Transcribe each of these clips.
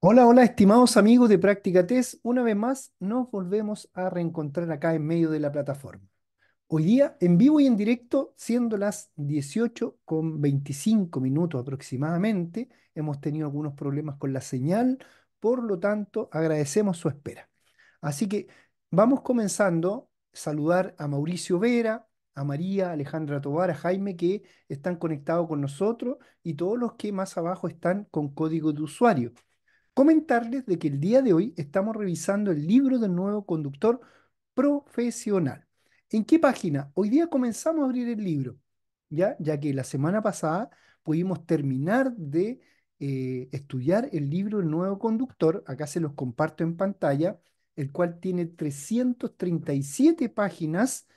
Hola, hola, estimados amigos de Práctica Test. Una vez más nos volvemos a reencontrar acá en medio de la plataforma. Hoy día en vivo y en directo, siendo las 18 con 25 minutos aproximadamente, hemos tenido algunos problemas con la señal, por lo tanto agradecemos su espera. Así que vamos comenzando a saludar a Mauricio Vera, a María, Alejandra Tobar, a Jaime que están conectados con nosotros y todos los que más abajo están con código de usuario comentarles de que el día de hoy estamos revisando el libro del nuevo conductor profesional. ¿En qué página? Hoy día comenzamos a abrir el libro, ¿ya? ya que la semana pasada pudimos terminar de eh, estudiar el libro del Nuevo Conductor, acá se los comparto en pantalla, el cual tiene 337 páginas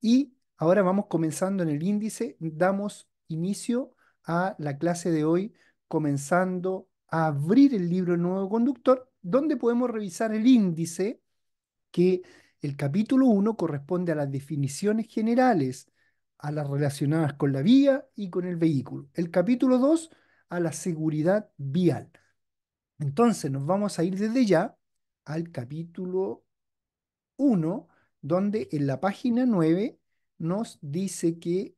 y ahora vamos comenzando en el índice, damos inicio a la clase de hoy comenzando abrir el libro Nuevo Conductor, donde podemos revisar el índice que el capítulo 1 corresponde a las definiciones generales, a las relacionadas con la vía y con el vehículo. El capítulo 2 a la seguridad vial. Entonces nos vamos a ir desde ya al capítulo 1, donde en la página 9 nos dice que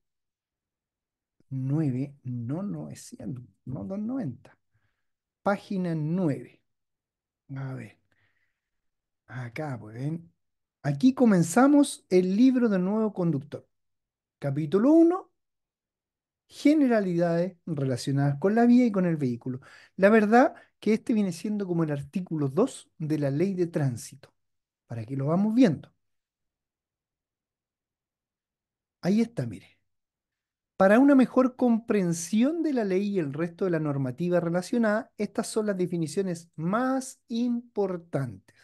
9, no, no es 100, no 290 página 9. A ver. Acá, pues ven. ¿eh? Aquí comenzamos el libro del nuevo conductor. Capítulo 1, generalidades relacionadas con la vía y con el vehículo. La verdad que este viene siendo como el artículo 2 de la ley de tránsito, para que lo vamos viendo. Ahí está, mire. Para una mejor comprensión de la ley y el resto de la normativa relacionada, estas son las definiciones más importantes.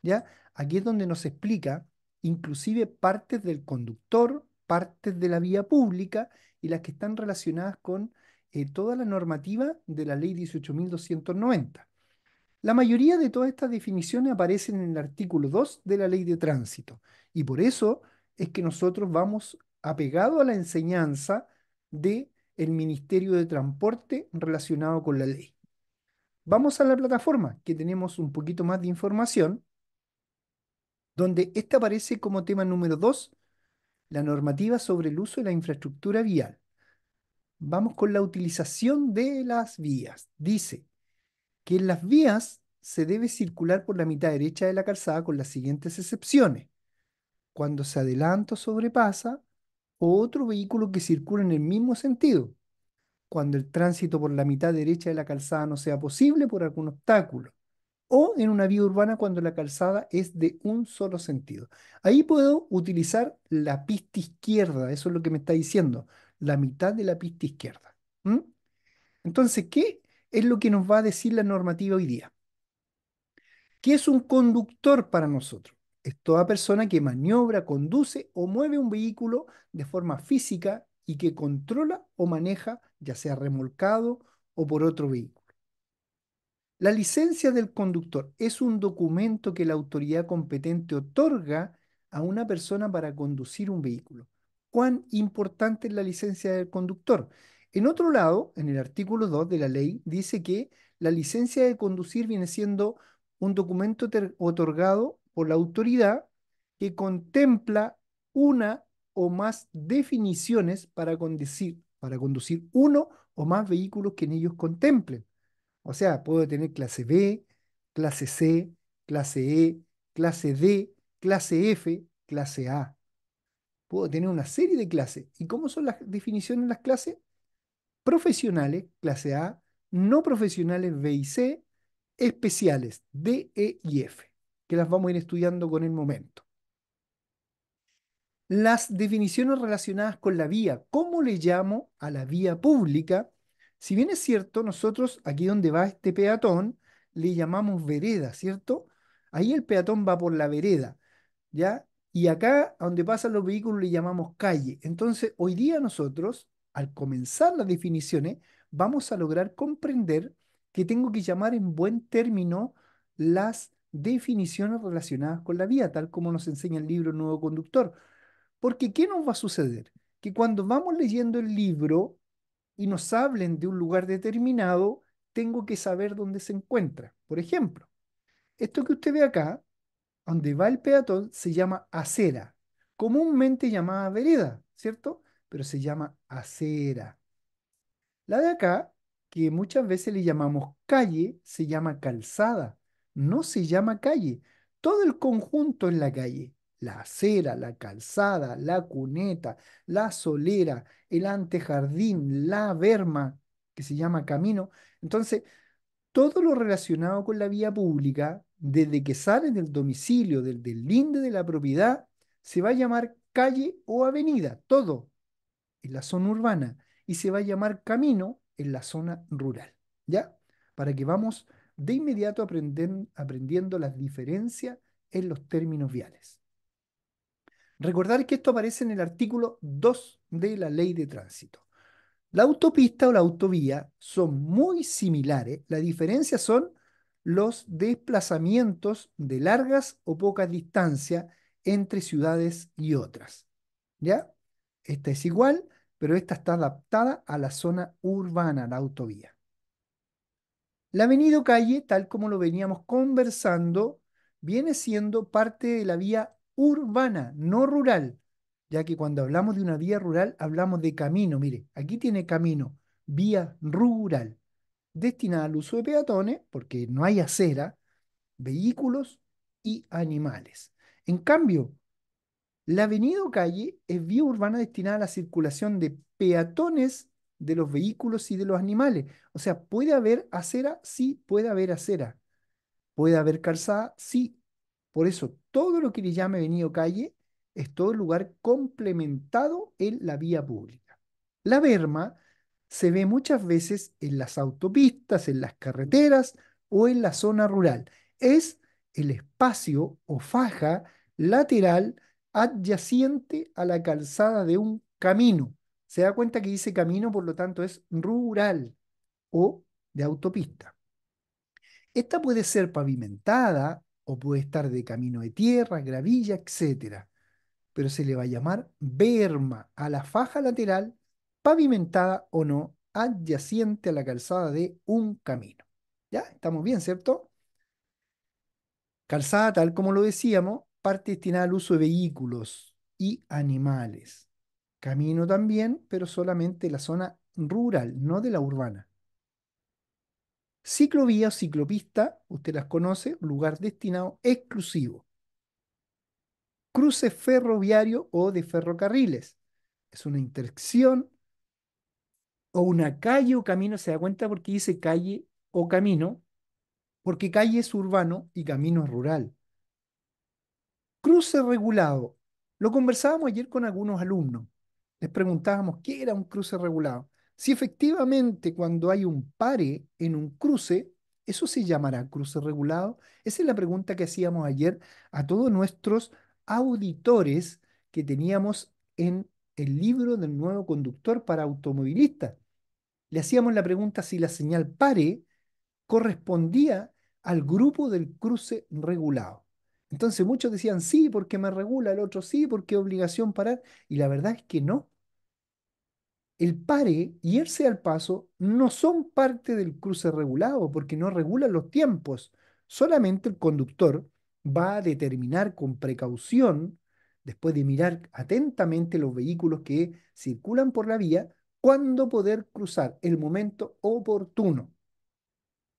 ¿ya? Aquí es donde nos explica inclusive partes del conductor, partes de la vía pública y las que están relacionadas con eh, toda la normativa de la ley 18.290. La mayoría de todas estas definiciones aparecen en el artículo 2 de la ley de tránsito y por eso es que nosotros vamos apegado a la enseñanza del Ministerio de Transporte relacionado con la ley. Vamos a la plataforma, que tenemos un poquito más de información, donde este aparece como tema número 2, la normativa sobre el uso de la infraestructura vial. Vamos con la utilización de las vías. Dice que en las vías se debe circular por la mitad derecha de la calzada con las siguientes excepciones. Cuando se adelanta o sobrepasa, otro vehículo que circula en el mismo sentido, cuando el tránsito por la mitad derecha de la calzada no sea posible por algún obstáculo, o en una vía urbana cuando la calzada es de un solo sentido. Ahí puedo utilizar la pista izquierda, eso es lo que me está diciendo, la mitad de la pista izquierda. Entonces, ¿qué es lo que nos va a decir la normativa hoy día? ¿Qué es un conductor para nosotros? es toda persona que maniobra, conduce o mueve un vehículo de forma física y que controla o maneja, ya sea remolcado o por otro vehículo. La licencia del conductor es un documento que la autoridad competente otorga a una persona para conducir un vehículo. ¿Cuán importante es la licencia del conductor? En otro lado, en el artículo 2 de la ley, dice que la licencia de conducir viene siendo un documento otorgado por la autoridad que contempla una o más definiciones para conducir, para conducir uno o más vehículos que en ellos contemplen. O sea, puedo tener clase B, clase C, clase E, clase D, clase F, clase A. Puedo tener una serie de clases. ¿Y cómo son las definiciones de las clases? Profesionales, clase A, no profesionales B y C, especiales D, E y F que las vamos a ir estudiando con el momento. Las definiciones relacionadas con la vía, ¿cómo le llamo a la vía pública? Si bien es cierto, nosotros aquí donde va este peatón le llamamos vereda, ¿cierto? Ahí el peatón va por la vereda, ¿ya? Y acá, donde pasan los vehículos, le llamamos calle. Entonces, hoy día nosotros, al comenzar las definiciones, vamos a lograr comprender que tengo que llamar en buen término las definiciones relacionadas con la vía tal como nos enseña el libro Nuevo Conductor. Porque ¿qué nos va a suceder? Que cuando vamos leyendo el libro y nos hablen de un lugar determinado, tengo que saber dónde se encuentra. Por ejemplo, esto que usted ve acá, donde va el peatón, se llama acera, comúnmente llamada vereda, ¿cierto? Pero se llama acera. La de acá, que muchas veces le llamamos calle, se llama calzada no se llama calle. Todo el conjunto en la calle. La acera, la calzada, la cuneta, la solera, el antejardín, la berma, que se llama camino. Entonces, todo lo relacionado con la vía pública, desde que sale del domicilio, del, del linde de la propiedad, se va a llamar calle o avenida, todo, en la zona urbana, y se va a llamar camino en la zona rural, ¿ya? Para que vamos de inmediato aprendiendo las diferencias en los términos viales. Recordar que esto aparece en el artículo 2 de la ley de tránsito. La autopista o la autovía son muy similares, la diferencia son los desplazamientos de largas o pocas distancias entre ciudades y otras. ¿Ya? Esta es igual, pero esta está adaptada a la zona urbana, la autovía. La avenida Calle, tal como lo veníamos conversando, viene siendo parte de la vía urbana, no rural, ya que cuando hablamos de una vía rural hablamos de camino. Mire, aquí tiene camino, vía rural, destinada al uso de peatones, porque no hay acera, vehículos y animales. En cambio, la avenida calle es vía urbana destinada a la circulación de peatones de los vehículos y de los animales. O sea, ¿puede haber acera? Sí, puede haber acera. ¿Puede haber calzada? Sí. Por eso, todo lo que le llame venido calle es todo lugar complementado en la vía pública. La berma se ve muchas veces en las autopistas, en las carreteras o en la zona rural. Es el espacio o faja lateral adyacente a la calzada de un camino se da cuenta que dice camino, por lo tanto es rural o de autopista. Esta puede ser pavimentada o puede estar de camino de tierra, gravilla, etc. Pero se le va a llamar berma a la faja lateral, pavimentada o no, adyacente a la calzada de un camino. ¿Ya? ¿Estamos bien, cierto? Calzada, tal como lo decíamos, parte destinada al uso de vehículos y animales. Camino también, pero solamente la zona rural, no de la urbana. Ciclovía o ciclopista, usted las conoce, lugar destinado exclusivo. Cruce ferroviario o de ferrocarriles. Es una intersección o una calle o camino, se da cuenta porque dice calle o camino, porque calle es urbano y camino es rural. Cruce regulado. Lo conversábamos ayer con algunos alumnos les preguntábamos qué era un cruce regulado. Si efectivamente cuando hay un pare en un cruce, ¿eso se llamará cruce regulado? Esa es la pregunta que hacíamos ayer a todos nuestros auditores que teníamos en el libro del nuevo conductor para automovilistas. Le hacíamos la pregunta si la señal pare correspondía al grupo del cruce regulado. Entonces muchos decían, sí, porque me regula el otro, sí, porque obligación parar. Y la verdad es que no. El pare y irse al paso no son parte del cruce regulado, porque no regulan los tiempos. Solamente el conductor va a determinar con precaución, después de mirar atentamente los vehículos que circulan por la vía, cuándo poder cruzar el momento oportuno.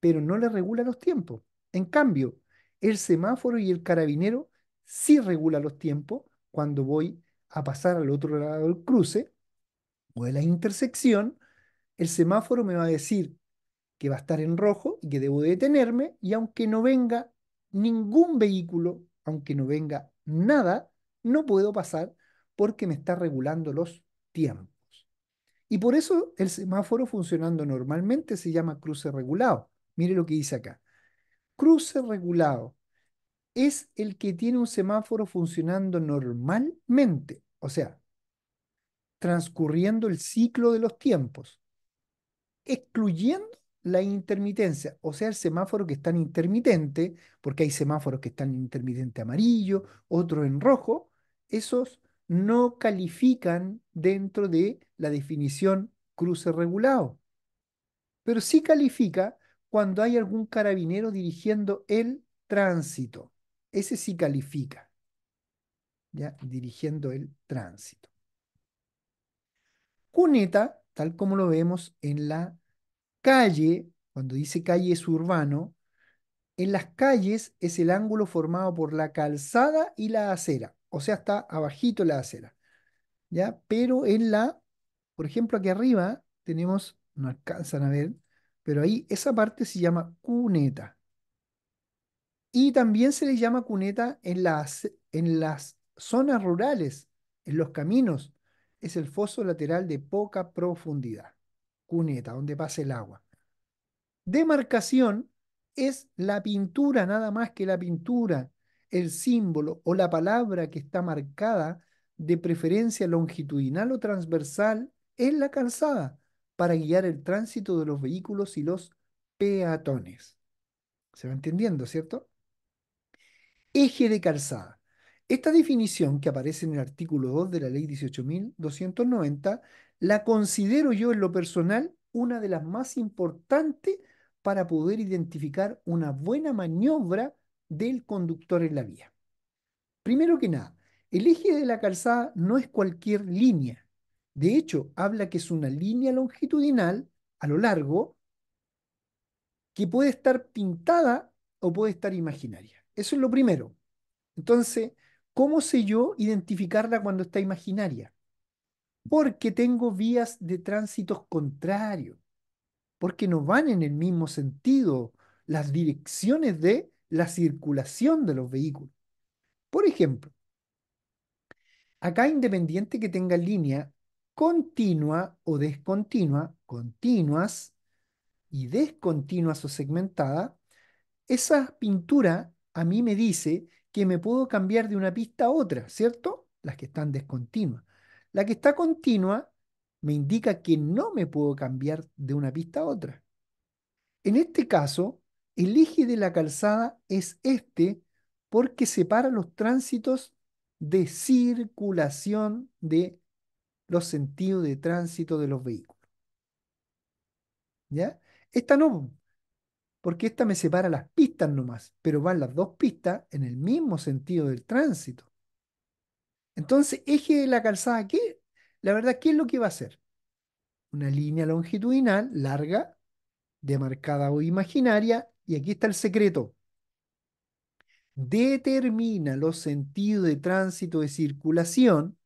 Pero no le regula los tiempos. En cambio, el semáforo y el carabinero sí regula los tiempos cuando voy a pasar al otro lado del cruce o de la intersección, el semáforo me va a decir que va a estar en rojo y que debo detenerme y aunque no venga ningún vehículo, aunque no venga nada, no puedo pasar porque me está regulando los tiempos. Y por eso el semáforo funcionando normalmente se llama cruce regulado. Mire lo que dice acá cruce regulado es el que tiene un semáforo funcionando normalmente, o sea, transcurriendo el ciclo de los tiempos, excluyendo la intermitencia, o sea, el semáforo que está en intermitente, porque hay semáforos que están en intermitente amarillo, otros en rojo, esos no califican dentro de la definición cruce regulado. Pero sí califica cuando hay algún carabinero dirigiendo el tránsito. Ese sí califica, ya dirigiendo el tránsito. Cuneta, tal como lo vemos en la calle, cuando dice calle es urbano, en las calles es el ángulo formado por la calzada y la acera, o sea, está abajito la acera. ¿Ya? Pero en la, por ejemplo, aquí arriba tenemos, no alcanzan a ver, pero ahí esa parte se llama cuneta. Y también se le llama cuneta en las, en las zonas rurales, en los caminos. Es el foso lateral de poca profundidad. Cuneta, donde pasa el agua. Demarcación es la pintura, nada más que la pintura, el símbolo o la palabra que está marcada de preferencia longitudinal o transversal en la calzada para guiar el tránsito de los vehículos y los peatones. ¿Se va entendiendo, cierto? Eje de calzada. Esta definición que aparece en el artículo 2 de la ley 18.290 la considero yo en lo personal una de las más importantes para poder identificar una buena maniobra del conductor en la vía. Primero que nada, el eje de la calzada no es cualquier línea, de hecho, habla que es una línea longitudinal a lo largo que puede estar pintada o puede estar imaginaria. Eso es lo primero. Entonces, ¿cómo sé yo identificarla cuando está imaginaria? Porque tengo vías de tránsito contrarios, porque no van en el mismo sentido las direcciones de la circulación de los vehículos. Por ejemplo, acá independiente que tenga línea continua o descontinua, continuas y descontinuas o segmentada, esa pintura a mí me dice que me puedo cambiar de una pista a otra, ¿cierto? Las que están descontinuas. La que está continua me indica que no me puedo cambiar de una pista a otra. En este caso, el eje de la calzada es este porque separa los tránsitos de circulación de los sentidos de tránsito de los vehículos. ¿Ya? Esta no, porque esta me separa las pistas nomás, pero van las dos pistas en el mismo sentido del tránsito. Entonces, eje de la calzada, ¿qué? La verdad, ¿qué es lo que va a hacer? Una línea longitudinal larga, demarcada o imaginaria, y aquí está el secreto. Determina los sentidos de tránsito de circulación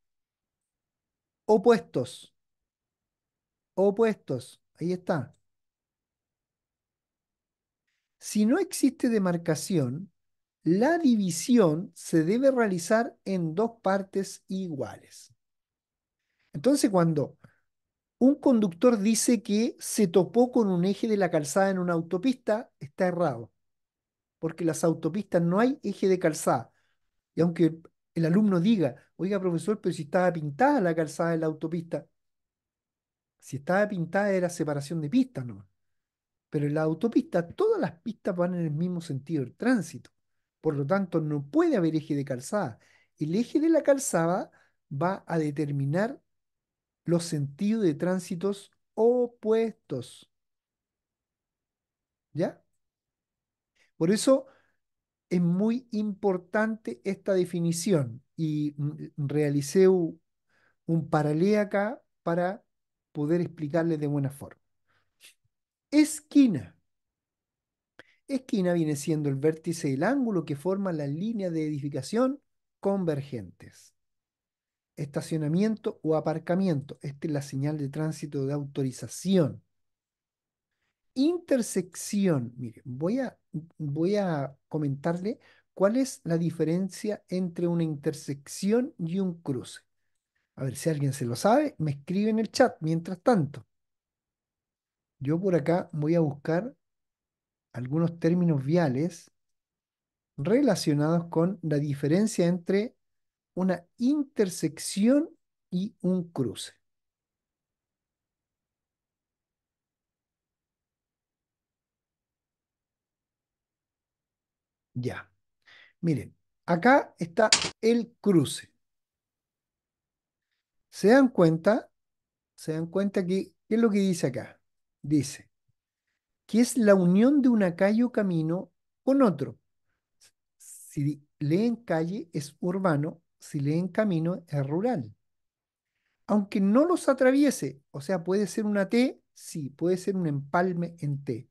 opuestos. Opuestos. Ahí está. Si no existe demarcación, la división se debe realizar en dos partes iguales. Entonces, cuando un conductor dice que se topó con un eje de la calzada en una autopista, está errado, porque en las autopistas no hay eje de calzada. Y aunque el alumno diga, Oiga, profesor, pero si estaba pintada la calzada de la autopista. Si estaba pintada era separación de pistas ¿no? Pero en la autopista todas las pistas van en el mismo sentido, el tránsito. Por lo tanto, no puede haber eje de calzada. El eje de la calzada va a determinar los sentidos de tránsitos opuestos. ¿Ya? Por eso es muy importante esta definición y realicé un, paralelo acá para poder explicarles de buena forma. Esquina. Esquina viene siendo el vértice del ángulo que forma la línea de edificación convergentes. Estacionamiento o aparcamiento. Esta es la señal de tránsito de autorización. Intersección. Miren, voy a, voy a comentarle ¿Cuál es la diferencia entre una intersección y un cruce? A ver si alguien se lo sabe, me escribe en el chat mientras tanto. Yo por acá voy a buscar algunos términos viales relacionados con la diferencia entre una intersección y un cruce. Ya. Miren, acá está el cruce. ¿Se dan cuenta? ¿Se dan cuenta que qué es lo que dice acá? Dice que es la unión de una calle o camino con otro. Si leen calle es urbano, si leen camino es rural. Aunque no los atraviese, o sea, puede ser una T, sí, puede ser un empalme en T,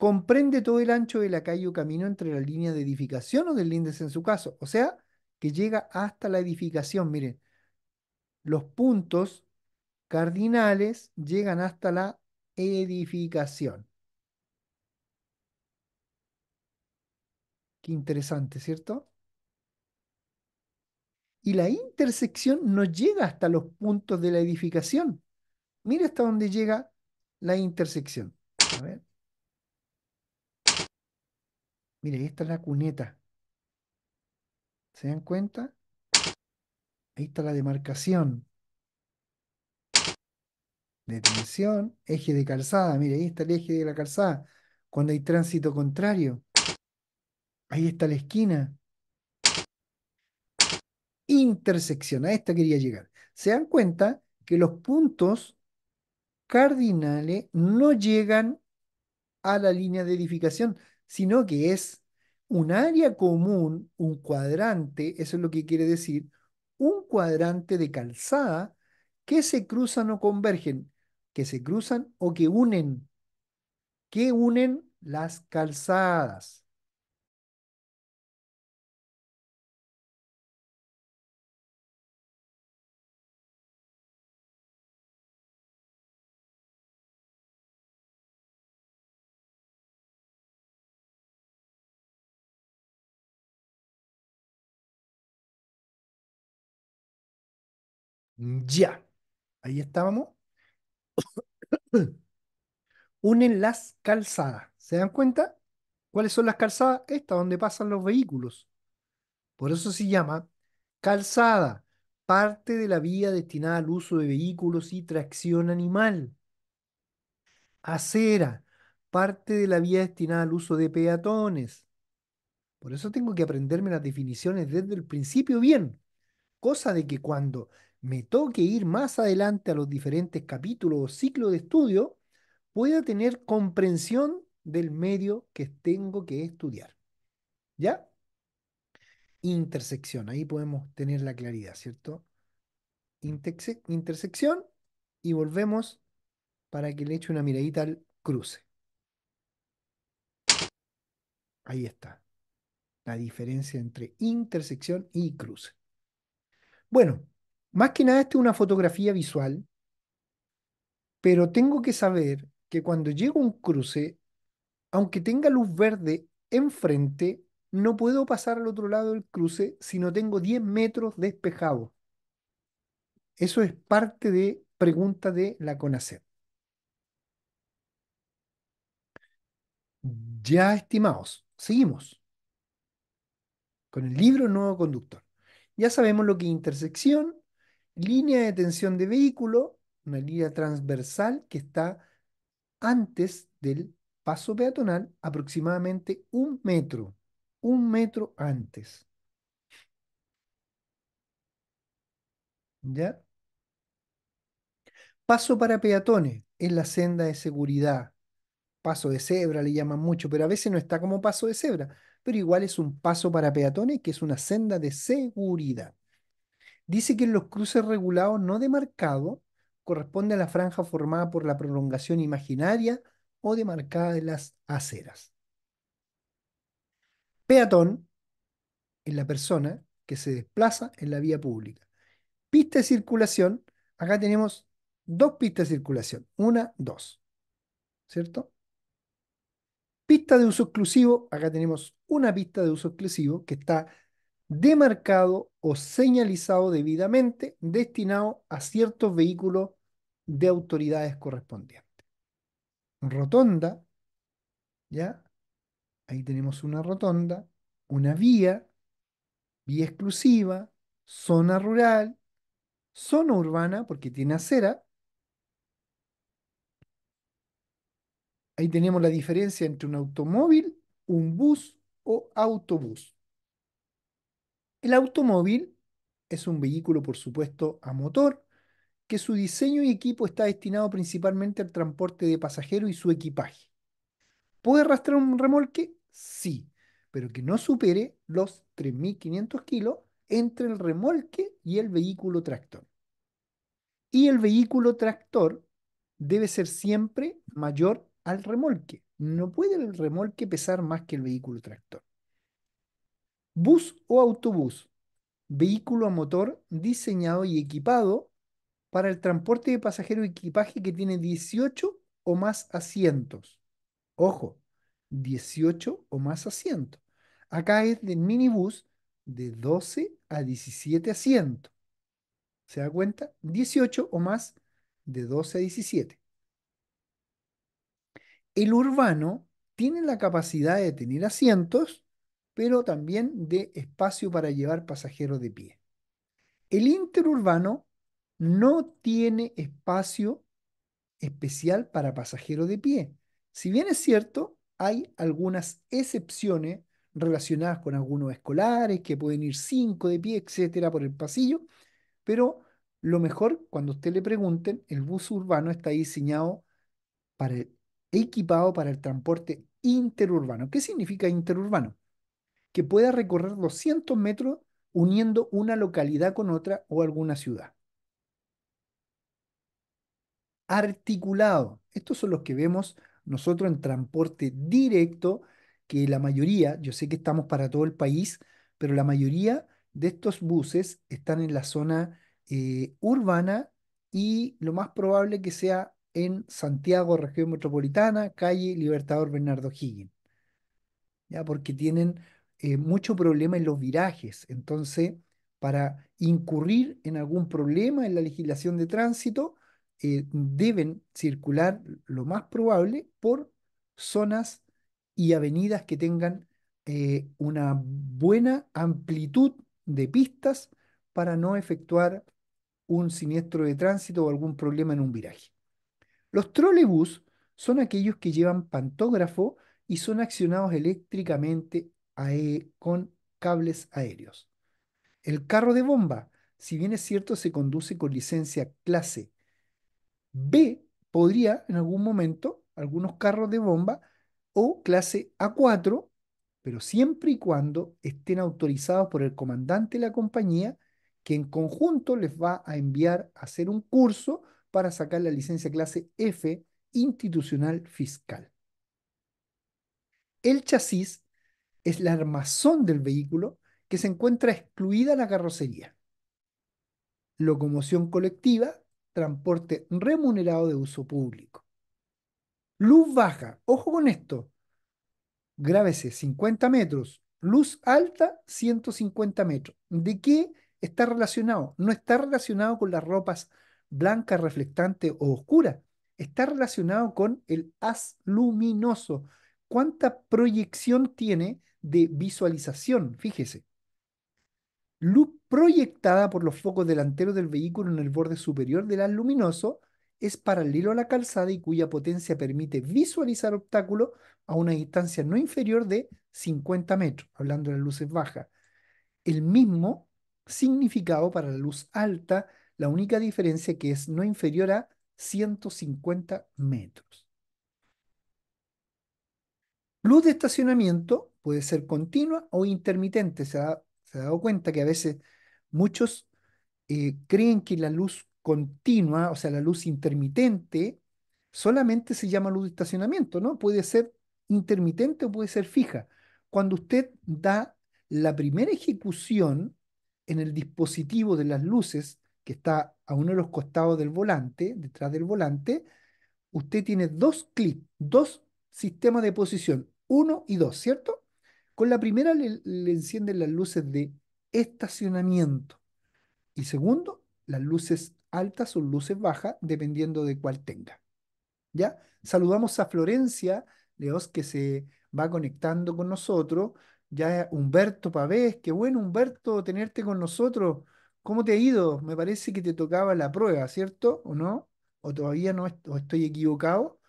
comprende todo el ancho de la calle o camino entre la línea de edificación o del lindes en su caso. O sea, que llega hasta la edificación. Miren, los puntos cardinales llegan hasta la edificación. Qué interesante, ¿cierto? Y la intersección no llega hasta los puntos de la edificación. Mira hasta dónde llega la intersección. A ver. Mire, ahí está la cuneta. ¿Se dan cuenta? Ahí está la demarcación. De tensión, eje de calzada. Mire, ahí está el eje de la calzada. Cuando hay tránsito contrario. Ahí está la esquina. Intersección. A esta quería llegar. Se dan cuenta que los puntos cardinales no llegan a la línea de edificación, sino que es un área común, un cuadrante, eso es lo que quiere decir, un cuadrante de calzada que se cruzan o convergen, que se cruzan o que unen, que unen las calzadas. Ya. Ahí estábamos. Unen las calzadas. ¿Se dan cuenta? ¿Cuáles son las calzadas? Esta, donde pasan los vehículos. Por eso se llama calzada, parte de la vía destinada al uso de vehículos y tracción animal. Acera, parte de la vía destinada al uso de peatones. Por eso tengo que aprenderme las definiciones desde el principio bien. Cosa de que cuando me toque ir más adelante a los diferentes capítulos o ciclos de estudio, pueda tener comprensión del medio que tengo que estudiar. ¿Ya? Intersección, ahí podemos tener la claridad, ¿cierto? intersección y volvemos para que le eche una miradita al cruce. Ahí está, la diferencia entre intersección y cruce. Bueno, más que nada, esta es una fotografía visual, pero tengo que saber que cuando llego a un cruce, aunque tenga luz verde enfrente, no puedo pasar al otro lado del cruce si no tengo 10 metros despejados. Eso es parte de pregunta de la CONACER Ya, estimados, seguimos con el libro Nuevo Conductor. Ya sabemos lo que intersección, línea de tensión de vehículo, una línea transversal que está antes del paso peatonal, aproximadamente un metro, un metro antes. ¿Ya? Paso para peatones es la senda de seguridad. Paso de cebra le llaman mucho, pero a veces no está como paso de cebra, pero igual es un paso para peatones que es una senda de seguridad dice que en los cruces regulados no demarcados corresponde a la franja formada por la prolongación imaginaria o demarcada de las aceras. Peatón es la persona que se desplaza en la vía pública. Pista de circulación, acá tenemos dos pistas de circulación, una, dos, ¿cierto? Pista de uso exclusivo, acá tenemos una pista de uso exclusivo que está demarcado o señalizado debidamente destinado a ciertos vehículos de autoridades correspondientes. Rotonda, ¿ya? Ahí tenemos una rotonda, una vía, vía exclusiva, zona rural, zona urbana, porque tiene acera. Ahí tenemos la diferencia entre un automóvil, un bus o autobús. El automóvil es un vehículo, por supuesto, a motor, que su diseño y equipo está destinado principalmente al transporte de pasajeros y su equipaje. ¿Puede arrastrar un remolque? Sí, pero que no supere los 3.500 kilos entre el remolque y el vehículo tractor. Y el vehículo tractor debe ser siempre mayor al remolque. No puede el remolque pesar más que el vehículo tractor. Bus o autobús, vehículo a motor diseñado y equipado para el transporte de pasajeros y equipaje que tiene 18 o más asientos. Ojo, 18 o más asientos. Acá es del minibús de 12 a 17 asientos. ¿Se da cuenta? 18 o más de 12 a 17. El urbano tiene la capacidad de tener asientos pero también de espacio para llevar pasajeros de pie. El interurbano no tiene espacio especial para pasajeros de pie. Si bien es cierto, hay algunas excepciones relacionadas con algunos escolares que pueden ir cinco de pie, etcétera, por el pasillo, pero lo mejor, cuando usted le pregunten, el bus urbano está diseñado para equipado para el transporte interurbano. ¿Qué significa interurbano? que pueda recorrer 200 metros uniendo una localidad con otra o alguna ciudad. Articulado. Estos son los que vemos nosotros en transporte directo, que la mayoría, yo sé que estamos para todo el país, pero la mayoría de estos buses están en la zona eh, urbana y lo más probable que sea en Santiago, región metropolitana, calle Libertador Bernardo Higgins. Ya, porque tienen eh, mucho problema en los virajes. Entonces, para incurrir en algún problema en la legislación de tránsito, eh, deben circular lo más probable por zonas y avenidas que tengan eh, una buena amplitud de pistas para no efectuar un siniestro de tránsito o algún problema en un viraje. Los trolebús son aquellos que llevan pantógrafo y son accionados eléctricamente con cables aéreos. El carro de bomba, si bien es cierto, se conduce con licencia clase B, podría en algún momento, algunos carros de bomba, o clase A4, pero siempre y cuando estén autorizados por el comandante de la compañía, que en conjunto les va a enviar a hacer un curso para sacar la licencia clase F institucional fiscal. El chasis es la armazón del vehículo que se encuentra excluida la carrocería. Locomoción colectiva, transporte remunerado de uso público. Luz baja, ojo con esto. Grávese 50 metros, luz alta 150 metros. ¿De qué está relacionado? No está relacionado con las ropas blancas, reflectantes o oscuras. Está relacionado con el haz luminoso, cuánta proyección tiene de visualización. Fíjese. Luz proyectada por los focos delanteros del vehículo en el borde superior del aluminoso luminoso es paralelo a la calzada y cuya potencia permite visualizar obstáculos a una distancia no inferior de 50 metros, hablando de las luces bajas. El mismo significado para la luz alta, la única diferencia que es no inferior a 150 metros. Luz de estacionamiento puede ser continua o intermitente. Se ha, dado cuenta que a veces muchos eh, creen que la luz continua, o sea, la luz intermitente, solamente se llama luz de estacionamiento, ¿no? Puede ser intermitente o puede ser fija. Cuando usted da la primera ejecución en el dispositivo de las luces, que está a uno de los costados del volante, detrás del volante, usted tiene dos clics, dos sistemas de posición. Uno y dos, ¿cierto? Con la primera le, encienden las luces de estacionamiento. Y segundo, las luces altas o luces bajas, dependiendo de cuál tenga. ¿Ya? Saludamos a Florencia Leos, que se va conectando con nosotros. Ya Humberto Pavés, qué bueno Humberto tenerte con nosotros. ¿Cómo te ha ido? Me parece que te tocaba la prueba, ¿cierto? ¿O no? ¿O todavía no estoy equivocado?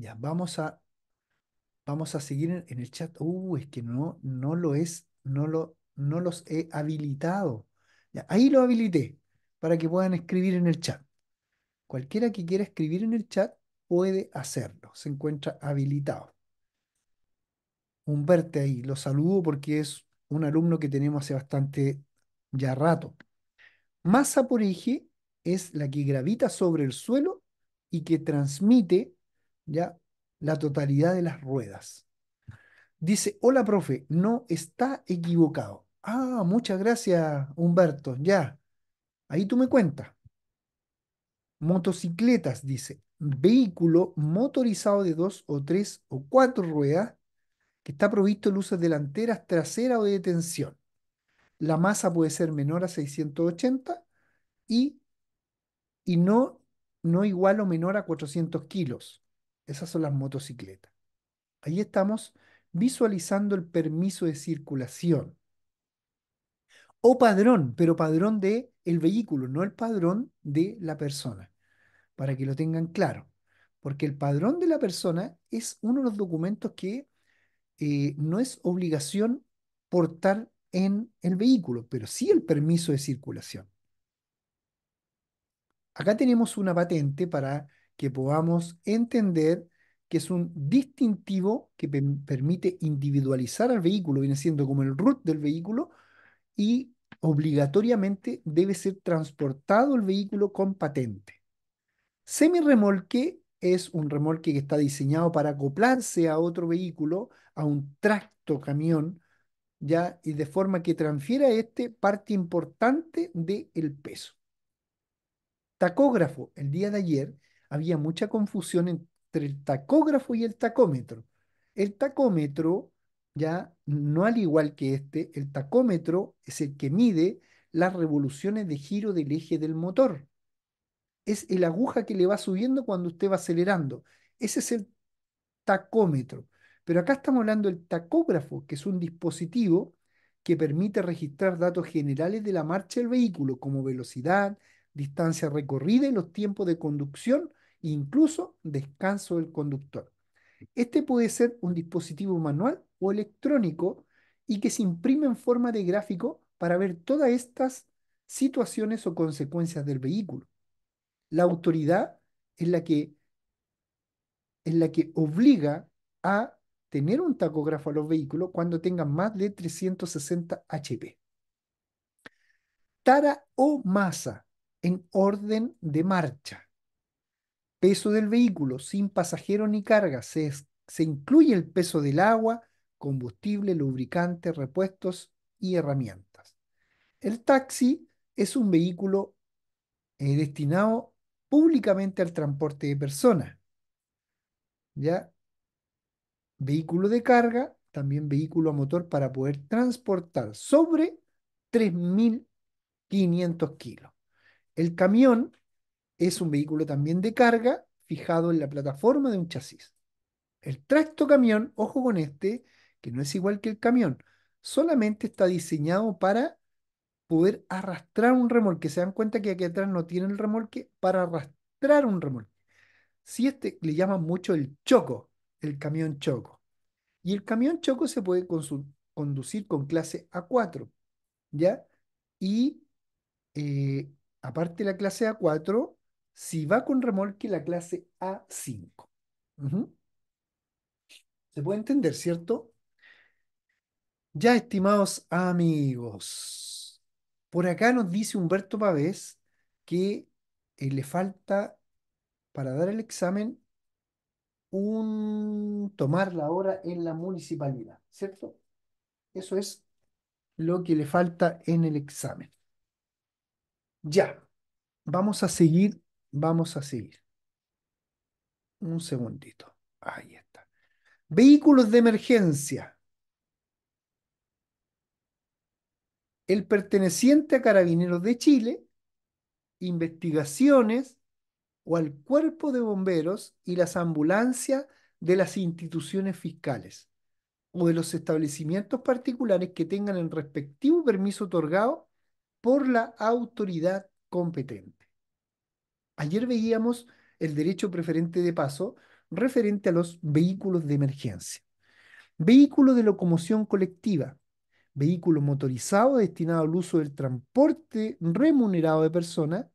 Ya, vamos a, vamos a seguir en, el chat. Uh, es que no, no lo es, no, lo, no los he habilitado. ahí lo habilité para que puedan escribir en el chat. Cualquiera que quiera escribir en el chat puede hacerlo. Se encuentra habilitado. Humberto ahí, lo saludo porque es un alumno que tenemos hace bastante ya rato. Masa por eje es la que gravita sobre el suelo y que transmite ¿ya? La totalidad de las ruedas. Dice, hola profe, no está equivocado. Ah, muchas gracias Humberto, ya. Ahí tú me cuentas. Motocicletas, dice, vehículo motorizado de dos o tres o cuatro ruedas que está provisto de luces delanteras, trasera o de detención. La masa puede ser menor a 680 y, y no, no igual o menor a 400 kilos. Esas son las motocicletas. Ahí estamos visualizando el permiso de circulación. O padrón, pero padrón de el vehículo, no el padrón de la persona, para que lo tengan claro. Porque el padrón de la persona es uno de los documentos que eh, no es obligación portar en el vehículo, pero sí el permiso de circulación. Acá tenemos una patente para que podamos entender que es un distintivo que permite individualizar al vehículo, viene siendo como el root del vehículo y obligatoriamente debe ser transportado el vehículo con patente. Semirremolque es un remolque que está diseñado para acoplarse a otro vehículo, a un tracto camión, ya y de forma que transfiera a este parte importante del peso. Tacógrafo, el día de ayer, había mucha confusión entre el tacógrafo y el tacómetro. El tacómetro, ya no al igual que este, el tacómetro es el que mide las revoluciones de giro del eje del motor. Es el aguja que le va subiendo cuando usted va acelerando. Ese es el tacómetro. Pero acá estamos hablando del tacógrafo, que es un dispositivo que permite registrar datos generales de la marcha del vehículo, como velocidad, distancia recorrida y los tiempos de conducción incluso descanso del conductor. Este puede ser un dispositivo manual o electrónico y que se imprime en forma de gráfico para ver todas estas situaciones o consecuencias del vehículo. La autoridad es la que, es la que obliga a tener un tacógrafo a los vehículos cuando tengan más de 360 HP. Tara o masa en orden de marcha peso del vehículo sin pasajeros ni carga. Se, incluye el peso del agua, combustible, lubricante, repuestos y herramientas. El taxi es un vehículo eh, destinado públicamente al transporte de personas. ¿Ya? Vehículo de carga, también vehículo a motor para poder transportar sobre 3.500 kilos. El camión es un vehículo también de carga fijado en la plataforma de un chasis. El tracto camión, ojo con este, que no es igual que el camión, solamente está diseñado para poder arrastrar un remolque. Se dan cuenta que aquí atrás no tiene el remolque para arrastrar un remolque. Si este le llaman mucho el choco, el camión choco. Y el camión choco se puede conducir con clase A4, ¿ya? Y eh, aparte de la clase A4, si va con remolque la clase A5. ¿Se puede entender, cierto? Ya, estimados amigos, por acá nos dice Humberto Pavés que eh, le falta para dar el examen un tomar la hora en la municipalidad, ¿cierto? Eso es lo que le falta en el examen. Ya, vamos a seguir Vamos a seguir. Un segundito. Ahí está. Vehículos de emergencia. El perteneciente a Carabineros de Chile, investigaciones o al cuerpo de bomberos y las ambulancias de las instituciones fiscales o de los establecimientos particulares que tengan el respectivo permiso otorgado por la autoridad competente. Ayer veíamos el derecho preferente de paso referente a los vehículos de emergencia. Vehículo de locomoción colectiva, vehículo motorizado destinado al uso del transporte remunerado de personas,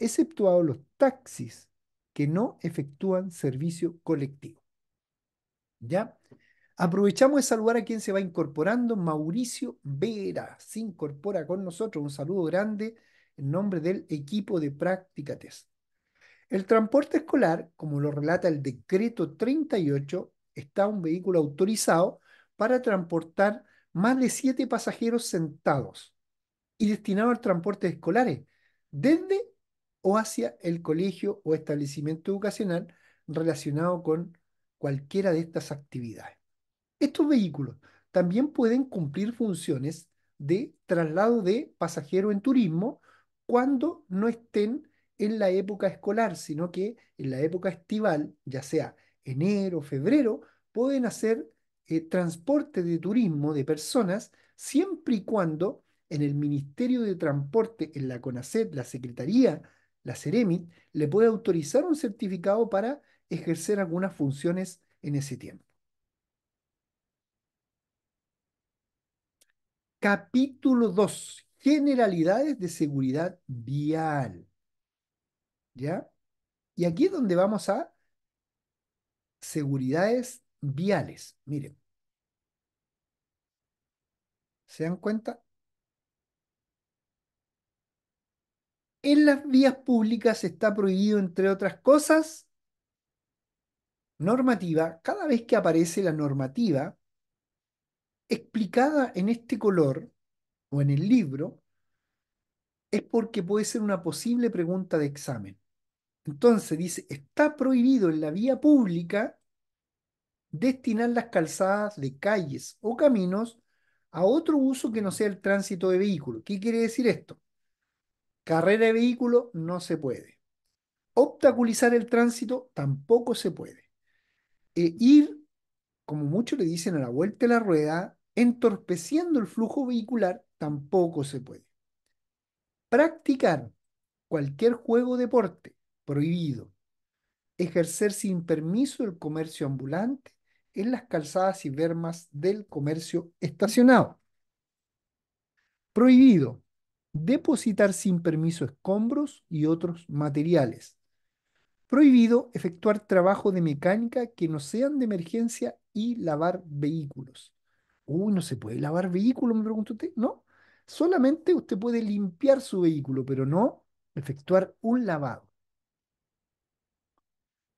Exceptuados los taxis que no efectúan servicio colectivo. ¿Ya? Aprovechamos de saludar a quien se va incorporando, Mauricio Vera, se incorpora con nosotros, un saludo grande en nombre del equipo de práctica test. El transporte escolar, como lo relata el decreto 38, está un vehículo autorizado para transportar más de siete pasajeros sentados y destinado al transporte escolar desde o hacia el colegio o establecimiento educacional relacionado con cualquiera de estas actividades. Estos vehículos también pueden cumplir funciones de traslado de pasajeros en turismo cuando no estén en la época escolar, sino que en la época estival, ya sea enero, febrero, pueden hacer eh, transporte de turismo de personas siempre y cuando en el Ministerio de Transporte, en la CONACET, la Secretaría, la CEREMIT, le puede autorizar un certificado para ejercer algunas funciones en ese tiempo. Capítulo 2 generalidades de seguridad vial. ¿Ya? Y aquí es donde vamos a seguridades viales. Miren. ¿Se dan cuenta? En las vías públicas está prohibido, entre otras cosas, normativa, cada vez que aparece la normativa, explicada en este color, o en el libro, es porque puede ser una posible pregunta de examen. Entonces dice, está prohibido en la vía pública destinar las calzadas de calles o caminos a otro uso que no sea el tránsito de vehículos. ¿Qué quiere decir esto? Carrera de vehículo no se puede. Obstaculizar el tránsito tampoco se puede. E ir, como muchos le dicen, a la vuelta de la rueda, entorpeciendo el flujo vehicular, tampoco se puede. Practicar cualquier juego o deporte prohibido. Ejercer sin permiso el comercio ambulante en las calzadas y vermas del comercio estacionado. Prohibido depositar sin permiso escombros y otros materiales. Prohibido efectuar trabajo de mecánica que no sean de emergencia y lavar vehículos. Uy, no se puede lavar vehículos, me pregunta usted. No, Solamente usted puede limpiar su vehículo, pero no efectuar un lavado.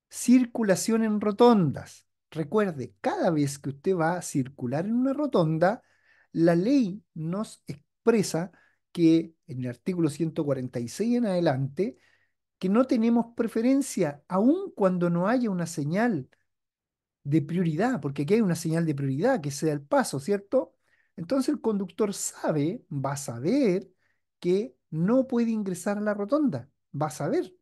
Circulación en rotondas. Recuerde, cada vez que usted va a circular en una rotonda, la ley nos expresa que en el artículo 146 en adelante, que no tenemos preferencia, aun cuando no haya una señal de prioridad, porque aquí hay una señal de prioridad que sea el paso, ¿cierto? Entonces el conductor sabe, va a saber que no puede ingresar a la rotonda, va a saber.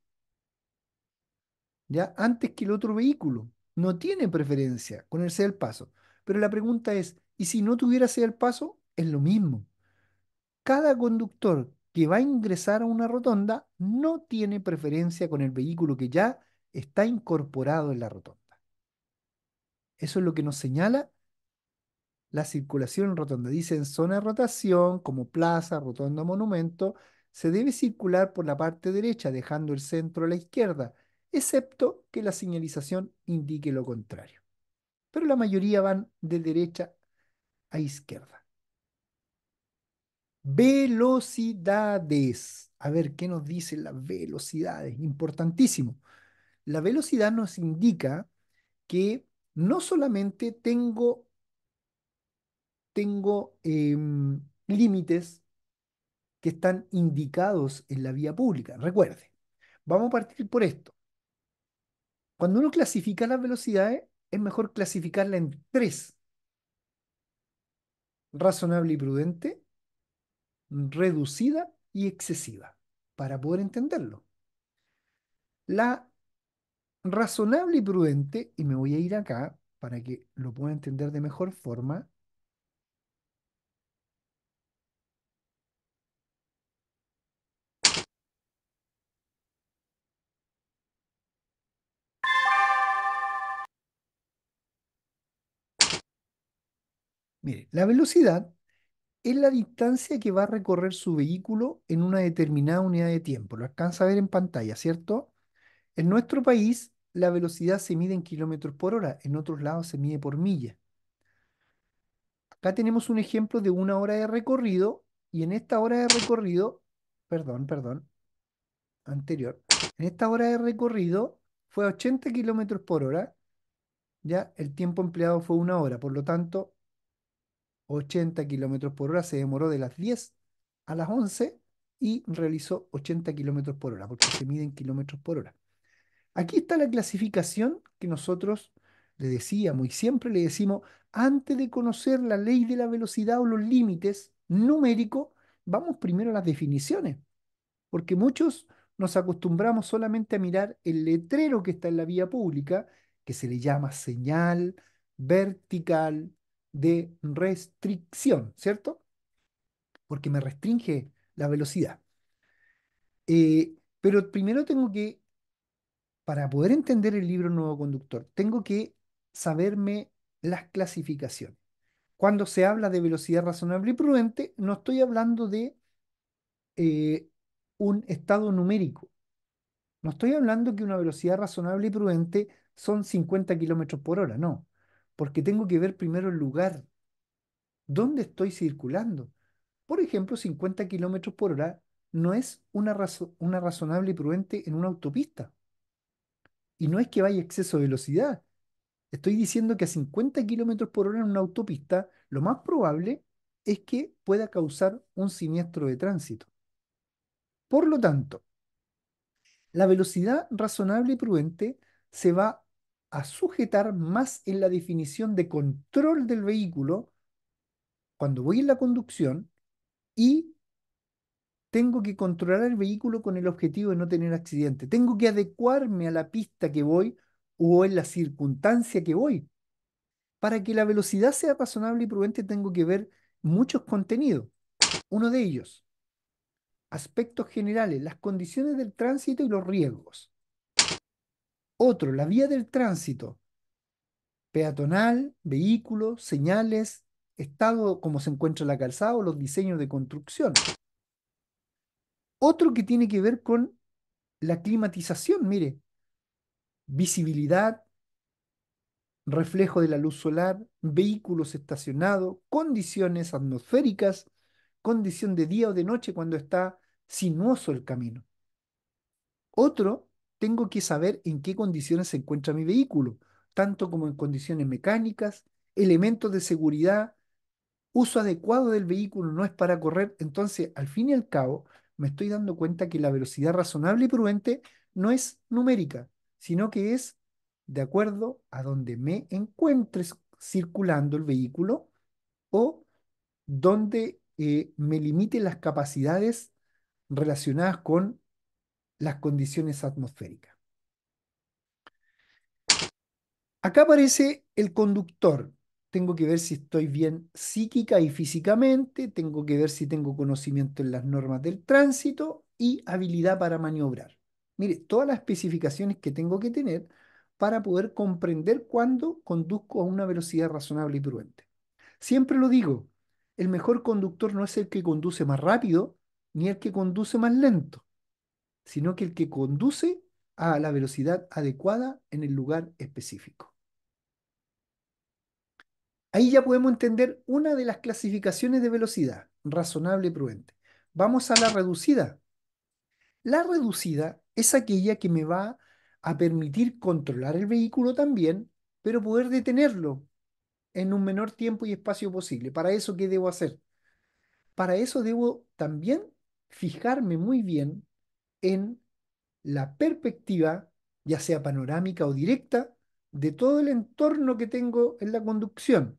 Ya antes que el otro vehículo, no tiene preferencia con el C del paso. Pero la pregunta es, ¿y si no tuviera C el paso? Es lo mismo. Cada conductor que va a ingresar a una rotonda no tiene preferencia con el vehículo que ya está incorporado en la rotonda. Eso es lo que nos señala la circulación en rotonda. Dice en zona de rotación, como plaza, rotonda, monumento, se debe circular por la parte derecha, dejando el centro a la izquierda, excepto que la señalización indique lo contrario. Pero la mayoría van de derecha a izquierda. Velocidades. A ver, ¿qué nos dicen las velocidades? Importantísimo. La velocidad nos indica que no solamente tengo tengo em, límites que están indicados en la vía pública. Recuerde, vamos a partir por esto. Cuando uno clasifica las velocidades, es mejor clasificarla en tres. Razonable y prudente, reducida y excesiva, para poder entenderlo. La razonable y prudente, y me voy a ir acá para que lo pueda entender de mejor forma, Mire, la velocidad es la distancia que va a recorrer su vehículo en una determinada unidad de tiempo. Lo alcanza a ver en pantalla, ¿cierto? En nuestro país, la velocidad se mide en kilómetros por hora, en otros lados se mide por milla. Acá tenemos un ejemplo de una hora de recorrido y en esta hora de recorrido, perdón, perdón, anterior, en esta hora de recorrido fue 80 kilómetros por hora, ya el tiempo empleado fue una hora, por lo tanto 80 kilómetros por hora, se demoró de las 10 a las 11 y realizó 80 kilómetros por hora, porque se miden kilómetros por hora. Aquí está la clasificación que nosotros le decíamos y siempre le decimos, antes de conocer la ley de la velocidad o los límites numéricos, vamos primero a las definiciones, porque muchos nos acostumbramos solamente a mirar el letrero que está en la vía pública, que se le llama señal, vertical, de restricción, ¿cierto? Porque me restringe la velocidad. Eh, pero primero tengo que, para poder entender el libro Nuevo Conductor, tengo que saberme las clasificaciones. Cuando se habla de velocidad razonable y prudente, no estoy hablando de eh, un estado numérico. No estoy hablando que una velocidad razonable y prudente son 50 kilómetros por hora, no porque tengo que ver primero el lugar, dónde estoy circulando. Por ejemplo, 50 kilómetros por hora no es una, una razonable y prudente en una autopista. Y no es que vaya exceso de velocidad. Estoy diciendo que a 50 kilómetros por hora en una autopista, lo más probable es que pueda causar un siniestro de tránsito. Por lo tanto, la velocidad razonable y prudente se va a sujetar más en la definición de control del vehículo cuando voy en la conducción y tengo que controlar el vehículo con el objetivo de no tener accidente. Tengo que adecuarme a la pista que voy o en la circunstancia que voy. Para que la velocidad sea razonable y prudente tengo que ver muchos contenidos. Uno de ellos, aspectos generales, las condiciones del tránsito y los riesgos. Otro, la vía del tránsito, peatonal, vehículos, señales, estado como se encuentra la calzada o los diseños de construcción. Otro que tiene que ver con la climatización, mire, visibilidad, reflejo de la luz solar, vehículos estacionados, condiciones atmosféricas, condición de día o de noche cuando está sinuoso el camino. Otro tengo que saber en qué condiciones se encuentra mi vehículo, tanto como en condiciones mecánicas, elementos de seguridad, uso adecuado del vehículo no es para correr, entonces al fin y al cabo me estoy dando cuenta que la velocidad razonable y prudente no es numérica, sino que es de acuerdo a donde me encuentres circulando el vehículo o donde eh, me limite las capacidades relacionadas con las condiciones atmosféricas. Acá aparece el conductor. Tengo que ver si estoy bien psíquica y físicamente, tengo que ver si tengo conocimiento en las normas del tránsito y habilidad para maniobrar. Mire, todas las especificaciones que tengo que tener para poder comprender cuándo conduzco a una velocidad razonable y prudente. Siempre lo digo, el mejor conductor no es el que conduce más rápido ni el que conduce más lento sino que el que conduce a la velocidad adecuada en el lugar específico. Ahí ya podemos entender una de las clasificaciones de velocidad, razonable y prudente. Vamos a la reducida. La reducida es aquella que me va a permitir controlar el vehículo también, pero poder detenerlo en un menor tiempo y espacio posible. ¿Para eso qué debo hacer? Para eso debo también fijarme muy bien en la perspectiva, ya sea panorámica o directa, de todo el entorno que tengo en la conducción.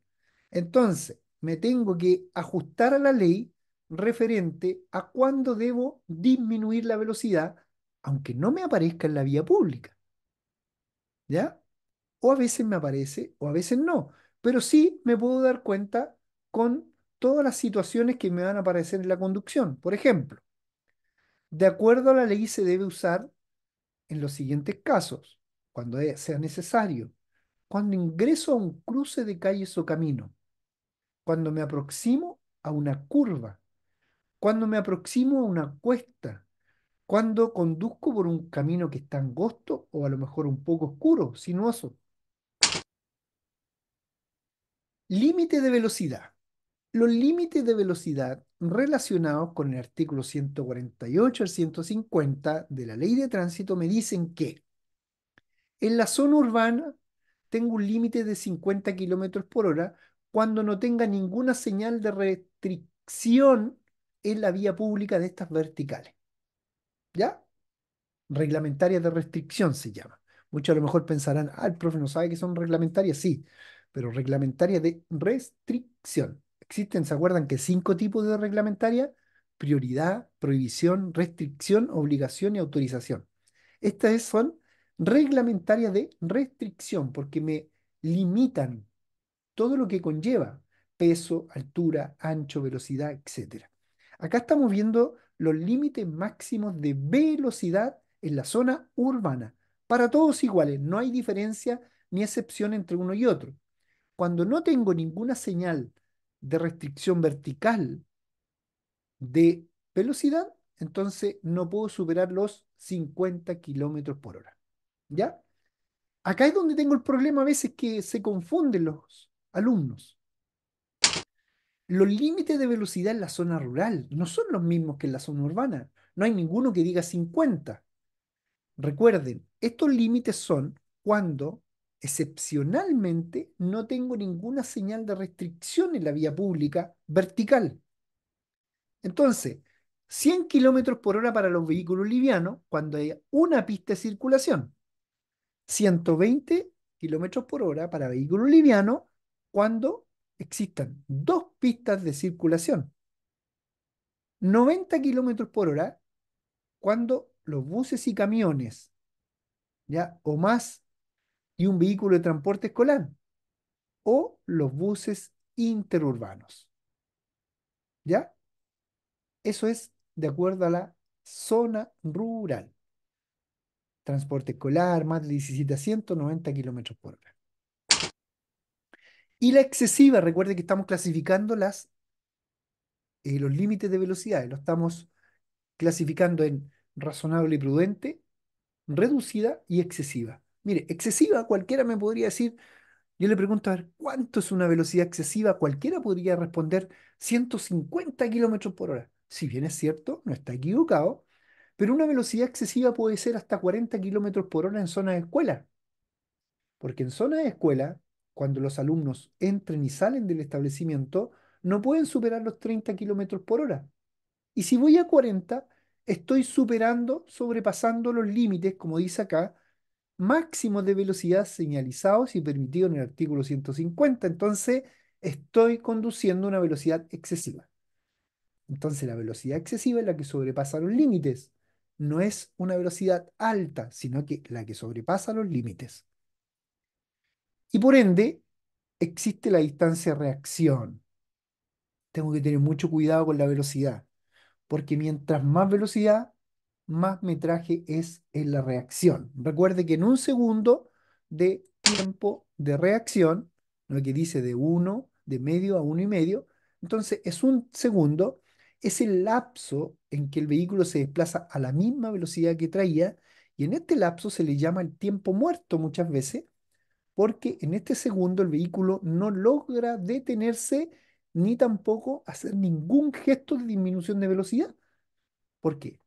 Entonces, me tengo que ajustar a la ley referente a cuándo debo disminuir la velocidad, aunque no me aparezca en la vía pública. ¿Ya? O a veces me aparece o a veces no. Pero sí me puedo dar cuenta con todas las situaciones que me van a aparecer en la conducción. Por ejemplo, de acuerdo a la ley se debe usar en los siguientes casos, cuando e-, sea necesario, cuando ingreso a un cruce de calles o camino, cuando me aproximo a una curva, cuando me aproximo a una cuesta, cuando conduzco por un camino que está angosto o a lo mejor un poco oscuro, sinuoso. Límite de velocidad. Los límites de velocidad relacionados con el artículo 148 al 150 de la ley de tránsito me dicen que en la zona urbana tengo un límite de 50 kilómetros por hora cuando no tenga ninguna señal de restricción en la vía pública de estas verticales. ¿Ya? Reglamentarias de restricción se llama. Muchos a lo mejor pensarán, ah, el profe no sabe que son reglamentarias, sí, pero reglamentarias de restricción. Existen, ¿se acuerdan que cinco tipos de reglamentaria? Prioridad, prohibición, restricción, obligación y autorización. Estas son reglamentarias de restricción porque me limitan todo lo que conlleva peso, altura, ancho, velocidad, etc. Acá estamos viendo los límites máximos de velocidad en la zona urbana. Para todos iguales, no hay diferencia ni excepción entre uno y otro. Cuando no tengo ninguna señal de restricción vertical de velocidad, entonces no puedo superar los 50 kilómetros por hora. ¿Ya? Acá es donde tengo el problema a veces que se confunden los alumnos. Los límites de velocidad en la zona rural no son los mismos que en la zona urbana. No hay ninguno que diga 50. Recuerden, estos límites son cuando excepcionalmente no tengo ninguna señal de restricción en la vía pública vertical. Entonces, 100 kilómetros por hora para los vehículos livianos cuando hay una pista de circulación. 120 kilómetros por hora para vehículos livianos cuando existan dos pistas de circulación. 90 kilómetros por hora cuando los buses y camiones, ya, o más y un vehículo de transporte escolar o los buses interurbanos. ¿Ya? Eso es de acuerdo a la zona rural. Transporte escolar, más de 17 a 190 kilómetros por hora. Y la excesiva, recuerde que estamos clasificando las, eh, los límites de velocidad, lo estamos clasificando en razonable y prudente, reducida y excesiva. Mire, excesiva cualquiera me podría decir, yo le pregunto, a ver, ¿cuánto es una velocidad excesiva? Cualquiera podría responder 150 kilómetros por hora. Si bien es cierto, no está equivocado, pero una velocidad excesiva puede ser hasta 40 kilómetros por hora en zona de escuela. Porque en zona de escuela, cuando los alumnos entren y salen del establecimiento, no pueden superar los 30 kilómetros por hora. Y si voy a 40, estoy superando, sobrepasando los límites, como dice acá, máximos de velocidad señalizados y permitidos en el artículo 150. Entonces, estoy conduciendo una velocidad excesiva. Entonces, la velocidad excesiva es la que sobrepasa los límites. No es una velocidad alta, sino que la que sobrepasa los límites. Y por ende, existe la distancia de reacción. Tengo que tener mucho cuidado con la velocidad, porque mientras más velocidad, más metraje es en la reacción. Recuerde que en un segundo de tiempo de reacción, lo que dice de 1, de medio a uno y medio, entonces es un segundo, es el lapso en que el vehículo se desplaza a la misma velocidad que traía, y en este lapso se le llama el tiempo muerto muchas veces, porque en este segundo el vehículo no logra detenerse ni tampoco hacer ningún gesto de disminución de velocidad. ¿Por qué?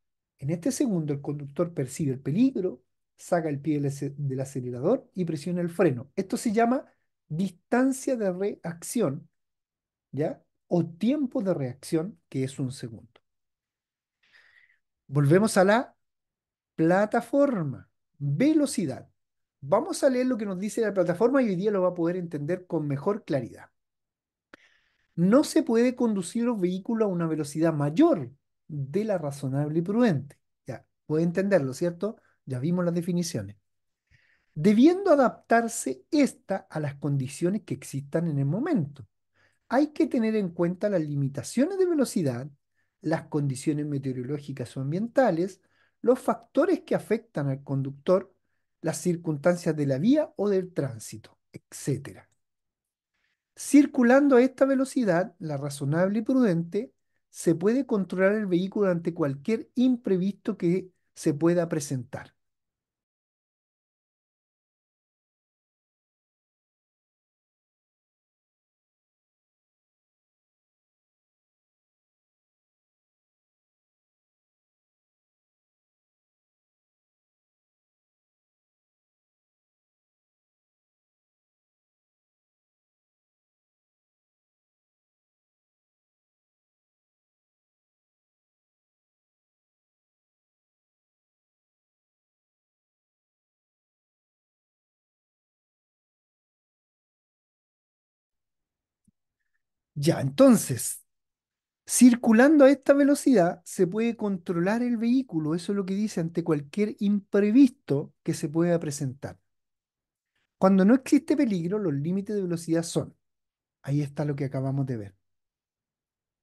En este segundo, el conductor percibe el peligro, saca el pie del acelerador y presiona el freno. Esto se llama distancia de reacción, ¿ya? O tiempo de reacción, que es un segundo. Volvemos a la plataforma, velocidad. Vamos a leer lo que nos dice la plataforma y hoy día lo va a poder entender con mejor claridad. No se puede conducir un vehículo a una velocidad mayor de la razonable y prudente. Ya, puede entenderlo, ¿cierto? Ya vimos las definiciones. Debiendo adaptarse esta a las condiciones que existan en el momento. Hay que tener en cuenta las limitaciones de velocidad, las condiciones meteorológicas o ambientales, los factores que afectan al conductor, las circunstancias de la vía o del tránsito, etcétera... Circulando a esta velocidad, la razonable y prudente se puede controlar el vehículo ante cualquier imprevisto que se pueda presentar. Ya, entonces, circulando a esta velocidad se puede controlar el vehículo, eso es lo que dice ante cualquier imprevisto que se pueda presentar. Cuando no existe peligro, los límites de velocidad son, ahí está lo que acabamos de ver,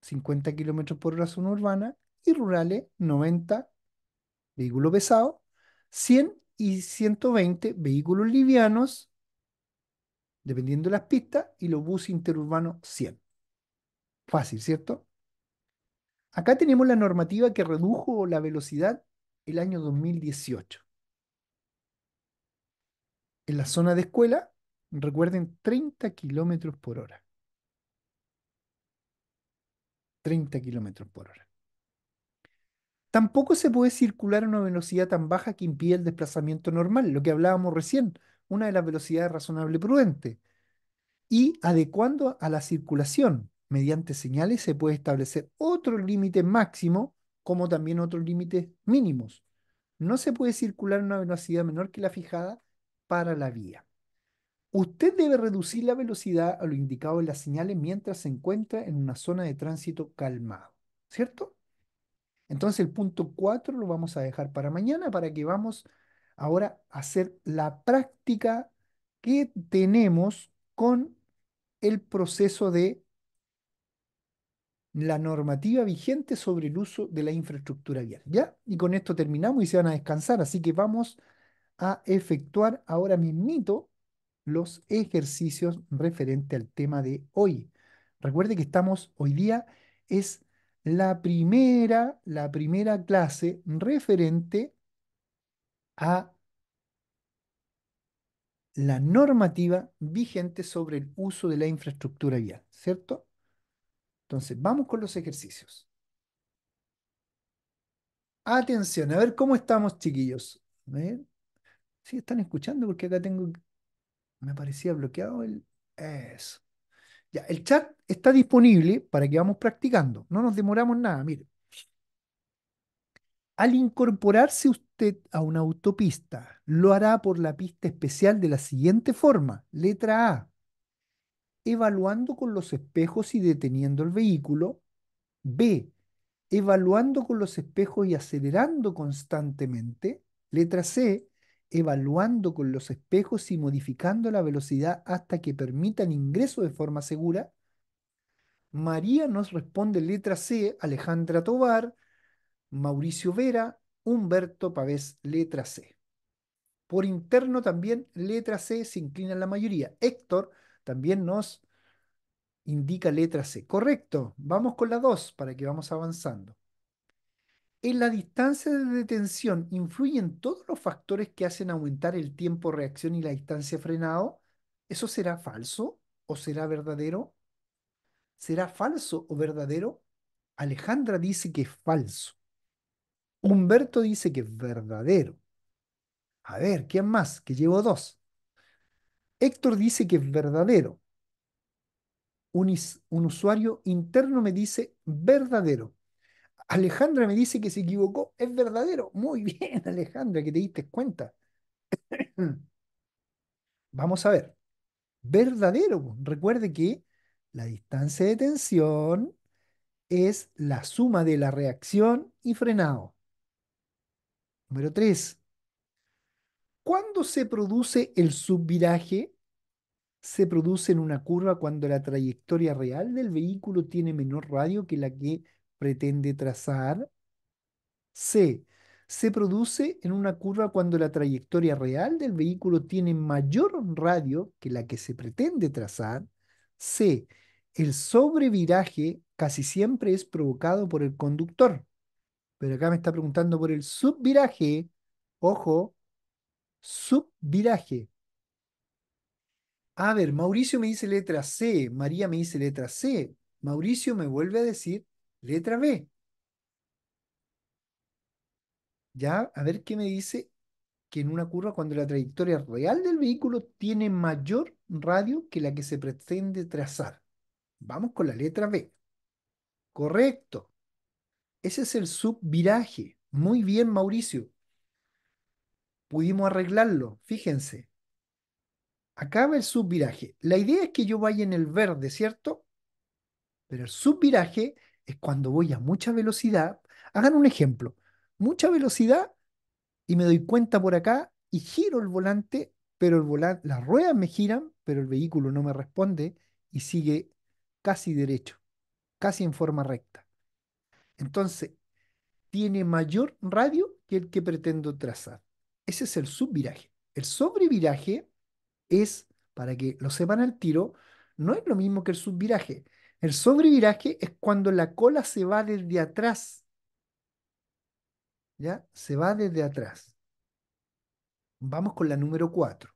50 kilómetros por hora zona urbana y rurales 90 vehículos pesados 100 y 120 vehículos livianos, dependiendo de las pistas, y los buses interurbanos 100. Fácil, ¿cierto? Acá tenemos la normativa que redujo la velocidad el año 2018. En la zona de escuela, recuerden, 30 kilómetros por hora. 30 kilómetros por hora. Tampoco se puede circular a una velocidad tan baja que impida el desplazamiento normal, lo que hablábamos recién, una de las velocidades razonable prudente, y adecuando a la circulación, mediante señales se puede establecer otro límite máximo como también otros límites mínimos. No se puede circular a una velocidad menor que la fijada para la vía. Usted debe reducir la velocidad a lo indicado en las señales mientras se encuentra en una zona de tránsito calmado, ¿cierto? Entonces el punto 4 lo vamos a dejar para mañana para que vamos ahora a hacer la práctica que tenemos con el proceso de la normativa vigente sobre el uso de la infraestructura vial. ¿Ya? Y con esto terminamos y se van a descansar. Así que vamos a efectuar ahora mismo los ejercicios referente al tema de hoy. Recuerde que estamos hoy día es la primera, la primera clase referente a la normativa vigente sobre el uso de la infraestructura vial, ¿cierto? Entonces, vamos con los ejercicios. Atención, a ver cómo estamos, chiquillos. Sí, están escuchando porque acá tengo. Me parecía bloqueado el. Eso. Ya, el chat está disponible para que vamos practicando. No nos demoramos nada, miren. Al incorporarse usted a una autopista, lo hará por la pista especial de la siguiente forma. Letra A evaluando con los espejos y deteniendo el vehículo. B, evaluando con los espejos y acelerando constantemente. Letra C, evaluando con los espejos y modificando la velocidad hasta que permitan ingreso de forma segura. María nos responde letra C, Alejandra Tobar, Mauricio Vera, Humberto Pavés, letra C. Por interno también, letra C se inclina en la mayoría. Héctor también nos indica letra C. Correcto, vamos con la 2 para que vamos avanzando. En la distancia de detención influyen todos los factores que hacen aumentar el tiempo de reacción y la distancia frenado. ¿Eso será falso o será verdadero? ¿Será falso o verdadero? Alejandra dice que es falso. Humberto dice que es verdadero. A ver, ¿quién más? Que llevo dos. Héctor dice que es verdadero. Un, usuario interno me dice verdadero. Alejandra me dice que se equivocó. Es verdadero. Muy bien, Alejandra, que te diste cuenta. Vamos a ver. Verdadero. Pues. Recuerde que la distancia de tensión es la suma de la reacción y frenado. Número 3. ¿Cuándo se produce el subviraje? Se produce en una curva cuando la trayectoria real del vehículo tiene menor radio que la que pretende trazar. C. Se produce en una curva cuando la trayectoria real del vehículo tiene mayor radio que la que se pretende trazar. C. El sobreviraje casi siempre es provocado por el conductor. Pero acá me está preguntando por el subviraje. Ojo, subviraje. A ver, Mauricio me dice letra C, María me dice letra C, Mauricio me vuelve a decir letra B. Ya, a ver qué me dice que en una curva cuando la trayectoria real del vehículo tiene mayor radio que la que se pretende trazar. Vamos con la letra B. Correcto. Ese es el subviraje. Muy bien, Mauricio pudimos arreglarlo. Fíjense. Acaba el subviraje. La idea es que yo vaya en el verde, ¿cierto? Pero el subviraje es cuando voy a mucha velocidad. Hagan un ejemplo. Mucha velocidad y me doy cuenta por acá y giro el volante, pero el volante, las ruedas me giran, pero el vehículo no me responde y sigue casi derecho, casi en forma recta. Entonces, tiene mayor radio que el que pretendo trazar. Ese es el subviraje. El sobreviraje es, para que lo sepan al tiro, no es lo mismo que el subviraje. El sobreviraje es cuando la cola se va desde atrás. ¿Ya? Se va desde atrás. Vamos con la número 4.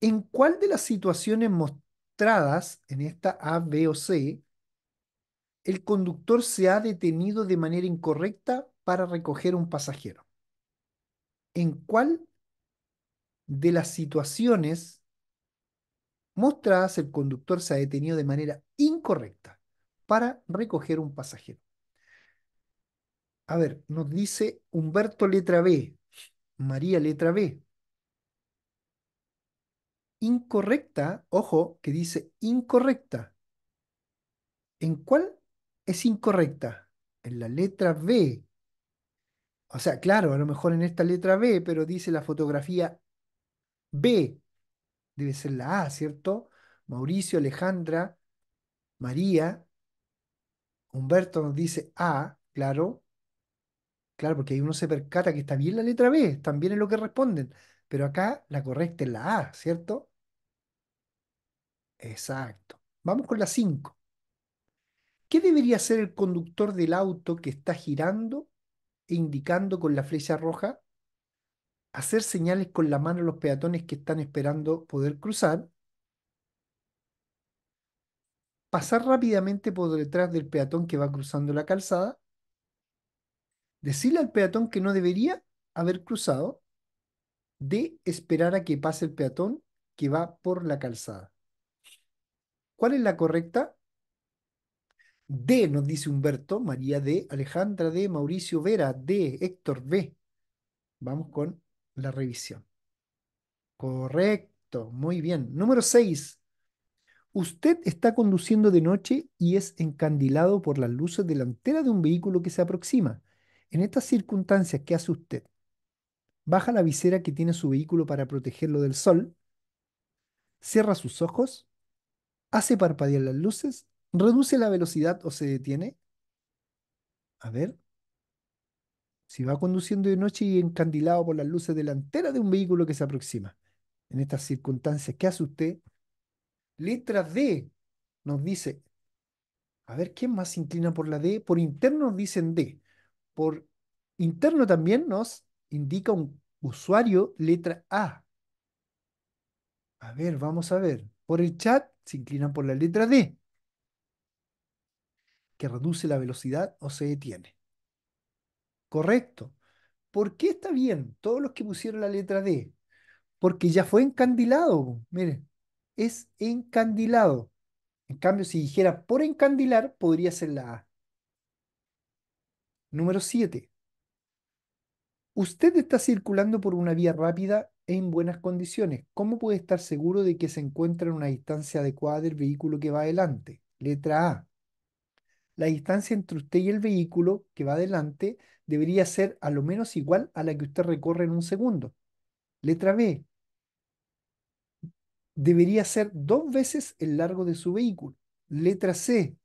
¿En cuál de las situaciones mostradas en esta A, B o C, el conductor se ha detenido de manera incorrecta para recoger un pasajero? en cuál de las situaciones mostradas el conductor se ha detenido de manera incorrecta para recoger un pasajero. A ver, nos dice Humberto letra B, María letra B. Incorrecta, ojo, que dice incorrecta. ¿En cuál es incorrecta? En la letra B, o sea, claro, a lo mejor en esta letra B, pero dice la fotografía B. Debe ser la A, ¿cierto? Mauricio, Alejandra, María. Humberto nos dice A, claro. Claro, porque ahí uno se percata que está bien la letra B, también es lo que responden. Pero acá la correcta es la A, ¿cierto? Exacto. Vamos con la 5. ¿Qué debería ser el conductor del auto que está girando indicando con la flecha roja, hacer señales con la mano a los peatones que están esperando poder cruzar, pasar rápidamente por detrás del peatón que va cruzando la calzada, decirle al peatón que no debería haber cruzado, de esperar a que pase el peatón que va por la calzada. ¿Cuál es la correcta? D, nos dice Humberto, María D, Alejandra D, Mauricio Vera D, Héctor B. Vamos con la revisión. Correcto, muy bien. Número 6. Usted está conduciendo de noche y es encandilado por las luces delantera de un vehículo que se aproxima. En estas circunstancias, ¿qué hace usted? Baja la visera que tiene su vehículo para protegerlo del sol, cierra sus ojos, hace parpadear las luces reduce la velocidad o se detiene. A ver. Si va conduciendo de noche y encandilado por las luces delanteras de un vehículo que se aproxima. En estas circunstancias, ¿qué hace usted? Letra D nos dice, a ver, ¿quién más se inclina por la D? Por interno nos dicen D. Por interno también nos indica un usuario letra A. A ver, vamos a ver. Por el chat se inclinan por la letra D reduce la velocidad o se detiene. Correcto. ¿Por qué está bien todos los que pusieron la letra D? Porque ya fue encandilado. Miren, es encandilado. En cambio, si dijera por encandilar, podría ser la A. Número 7. Usted está circulando por una vía rápida en buenas condiciones. ¿Cómo puede estar seguro de que se encuentra en una distancia adecuada del vehículo que va adelante? Letra A la distancia entre usted y el vehículo que va adelante debería ser a lo menos igual a la que usted recorre en un segundo. Letra B, debería ser dos veces el largo de su vehículo. Letra C,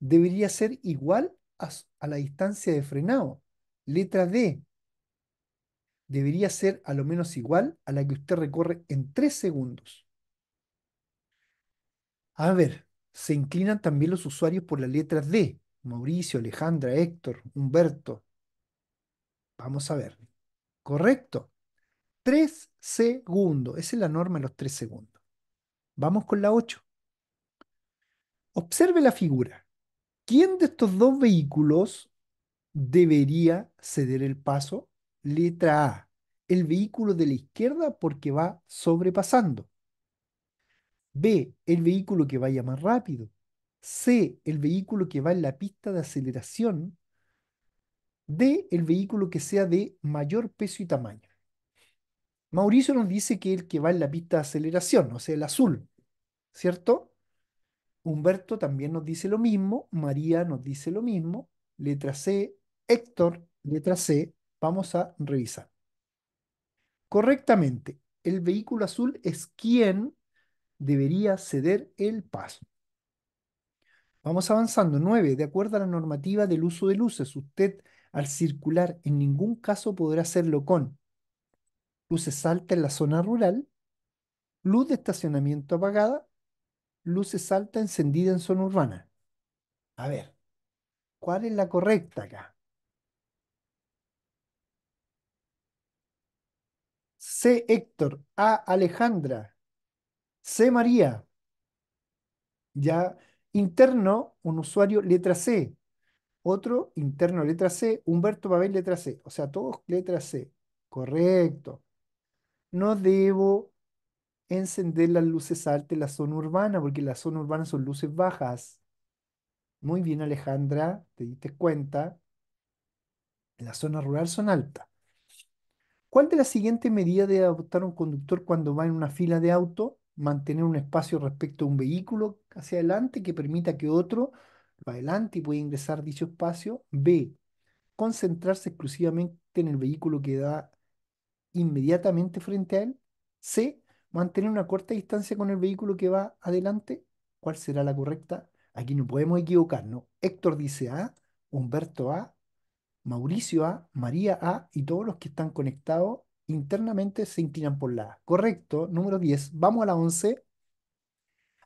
debería ser igual a, la distancia de frenado. Letra D, debería ser a lo menos igual a la que usted recorre en tres segundos. A ver, se inclinan también los usuarios por las letras D. Mauricio, Alejandra, Héctor, Humberto. Vamos a ver. Correcto. Tres segundos. Esa es la norma de los tres segundos. Vamos con la 8. Observe la figura. ¿Quién de estos dos vehículos debería ceder el paso? Letra A. El vehículo de la izquierda porque va sobrepasando. B, el vehículo que vaya más rápido. C, el vehículo que va en la pista de aceleración. D, el vehículo que sea de mayor peso y tamaño. Mauricio nos dice que el que va en la pista de aceleración, o sea, el azul, ¿cierto? Humberto también nos dice lo mismo, María nos dice lo mismo, letra C, Héctor, letra C, vamos a revisar. Correctamente, el vehículo azul es quien debería ceder el paso. Vamos avanzando. nueve, De acuerdo a la normativa del uso de luces, usted al circular en ningún caso podrá hacerlo con luces altas en la zona rural, luz de estacionamiento apagada, luces altas encendidas en zona urbana. A ver, ¿cuál es la correcta acá? C. Héctor. A. Alejandra. C María. Ya interno, un usuario letra C. Otro interno letra C. Humberto Pavel letra C. O sea, todos letra C. Correcto. No debo encender las luces altas en la zona urbana, porque en la zona urbana son luces bajas. Muy bien, Alejandra, te diste cuenta. En la zona rural son altas. ¿Cuál de las siguientes medidas debe adoptar un conductor cuando va en una fila de auto? mantener un espacio respecto a un vehículo hacia adelante que permita que otro va adelante y pueda ingresar dicho espacio. B, concentrarse exclusivamente en el vehículo que da inmediatamente frente a él. C, mantener una corta distancia con el vehículo que va adelante. ¿Cuál será la correcta? Aquí no podemos equivocarnos. Héctor dice A, Humberto A, Mauricio A, María A y todos los que están conectados internamente se inclinan por la Correcto, número 10. Vamos a la 11.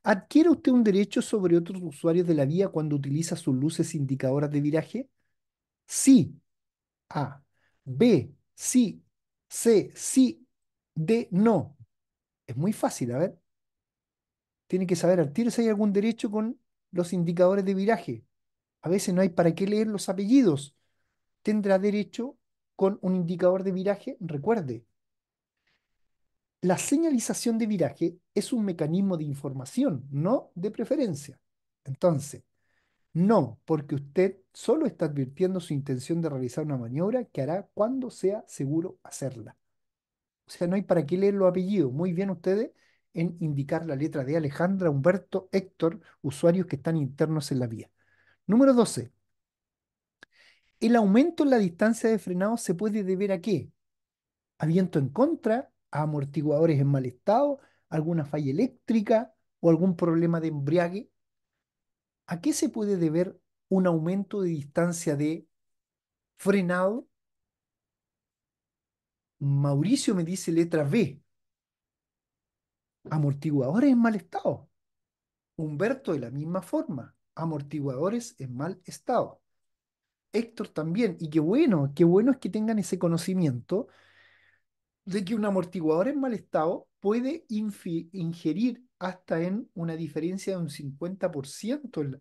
¿Adquiere usted un derecho sobre otros usuarios de la vía cuando utiliza sus luces indicadoras de viraje? Sí. A. B. Sí. C. Sí. D. No. Es muy fácil, a ver. Tiene que saber al si hay algún derecho con los indicadores de viraje. A veces no hay para qué leer los apellidos. Tendrá derecho con un indicador de viraje, recuerde, la señalización de viraje es un mecanismo de información, no de preferencia. Entonces, no, porque usted solo está advirtiendo su intención de realizar una maniobra que hará cuando sea seguro hacerla. O sea, no hay para qué leer los apellidos. Muy bien ustedes en indicar la letra de Alejandra, Humberto, Héctor, usuarios que están internos en la vía. Número 12. El aumento en la distancia de frenado se puede deber a qué? A viento en contra, a amortiguadores en mal estado, alguna falla eléctrica o algún problema de embriague. ¿A qué se puede deber un aumento de distancia de frenado? Mauricio me dice letra B. Amortiguadores en mal estado. Humberto de la misma forma. Amortiguadores en mal estado. Héctor también. Y qué bueno, qué bueno es que tengan ese conocimiento de que un amortiguador en mal estado puede ingerir hasta en una diferencia de un 50% en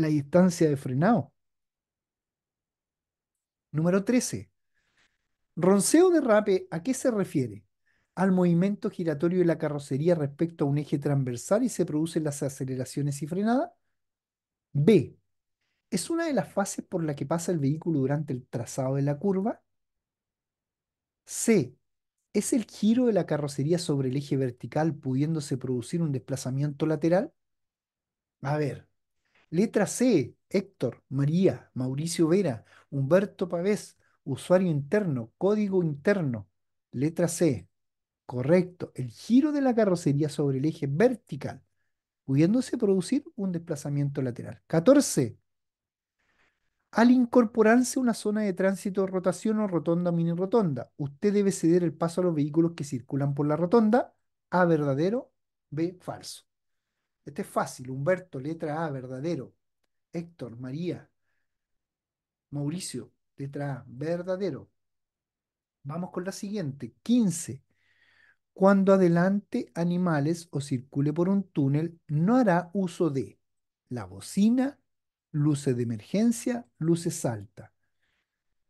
la, distancia de frenado. Número 13. Ronceo rape. ¿a qué se refiere? Al movimiento giratorio de la carrocería respecto a un eje transversal y se producen las aceleraciones y frenada. B es una de las fases por la que pasa el vehículo durante el trazado de la curva. C. Es el giro de la carrocería sobre el eje vertical pudiéndose producir un desplazamiento lateral. A ver. Letra C. Héctor, María, Mauricio Vera, Humberto Pavés, usuario interno, código interno. Letra C. Correcto. El giro de la carrocería sobre el eje vertical pudiéndose producir un desplazamiento lateral. 14 al incorporarse una zona de tránsito rotación o rotonda mini rotonda, usted debe ceder el paso a los vehículos que circulan por la rotonda, A verdadero, B falso. Este es fácil, Humberto, letra A, verdadero. Héctor, María, Mauricio, letra A, verdadero. Vamos con la siguiente, 15. Cuando adelante animales o circule por un túnel, no hará uso de la bocina, luces de emergencia, luces altas.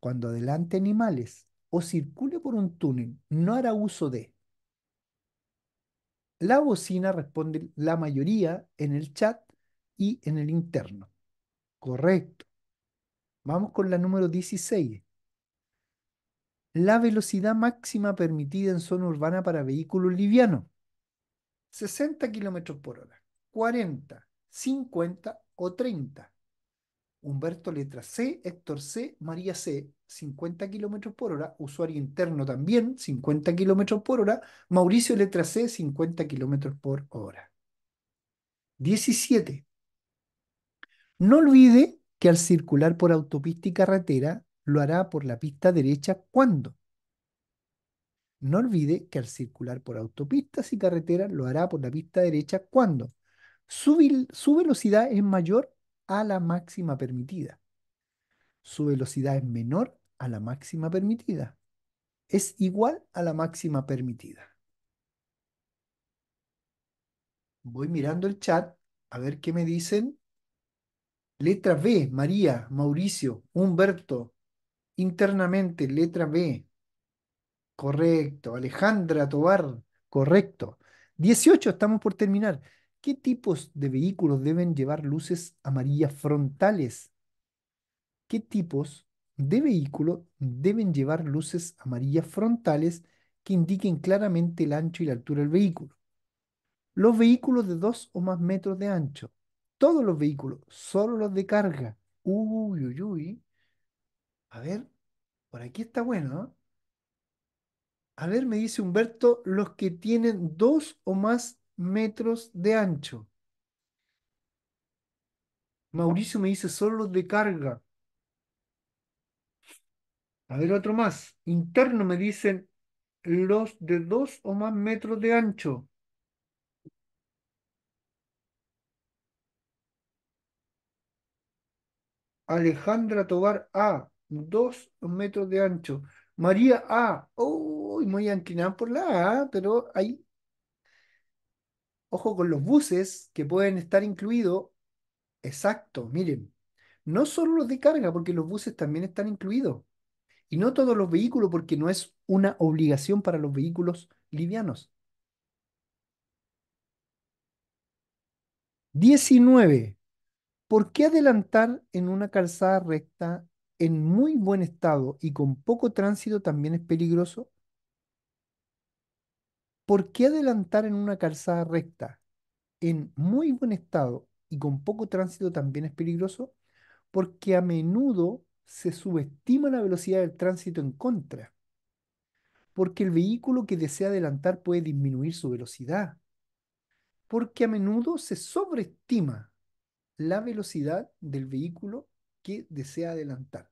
Cuando adelante animales o circule por un túnel, no hará uso de. La bocina responde la mayoría en el chat y en el interno. Correcto. Vamos con la número 16. La velocidad máxima permitida en zona urbana para vehículos livianos. 60 kilómetros por hora, 40, 50 o 30. Humberto letra C, Héctor C, María C, 50 kilómetros por hora, usuario interno también, 50 kilómetros por hora, Mauricio letra C, 50 kilómetros por hora. 17. No olvide que al circular por autopista y carretera lo hará por la pista derecha cuando. No olvide que al circular por autopistas y carreteras lo hará por la pista derecha cuando su velocidad es mayor a la máxima permitida. Su velocidad es menor a la máxima permitida. Es igual a la máxima permitida. Voy mirando el chat a ver qué me dicen. Letra B, María, Mauricio, Humberto. Internamente, letra B. Correcto. Alejandra Tobar, correcto. 18, estamos por terminar. ¿qué tipos de vehículos deben llevar luces amarillas frontales? ¿Qué tipos de vehículos deben llevar luces amarillas frontales que indiquen claramente el ancho y la altura del vehículo? Los vehículos de dos o más metros de ancho. Todos los vehículos, solo los de carga. Uy, uy, uy. A ver, por aquí está bueno. ¿eh? A ver, me dice Humberto, los que tienen dos o más metros de ancho. Mauricio me dice solo de carga. A ver, otro más. Interno me dicen los de dos o más metros de ancho. Alejandra Tobar A, dos metros de ancho. María A, uy, muy anquinada por la A, pero ahí ojo con los buses que pueden estar incluidos. Exacto, miren, no solo los de carga, porque los buses también están incluidos. Y no todos los vehículos, porque no es una obligación para los vehículos livianos. 19. ¿Por qué adelantar en una calzada recta en muy buen estado y con poco tránsito también es peligroso? ¿Por qué adelantar en una calzada recta, en muy buen estado y con poco tránsito también es peligroso? Porque a menudo se subestima la velocidad del tránsito en contra. Porque el vehículo que desea adelantar puede disminuir su velocidad. Porque a menudo se sobreestima la velocidad del vehículo que desea adelantar.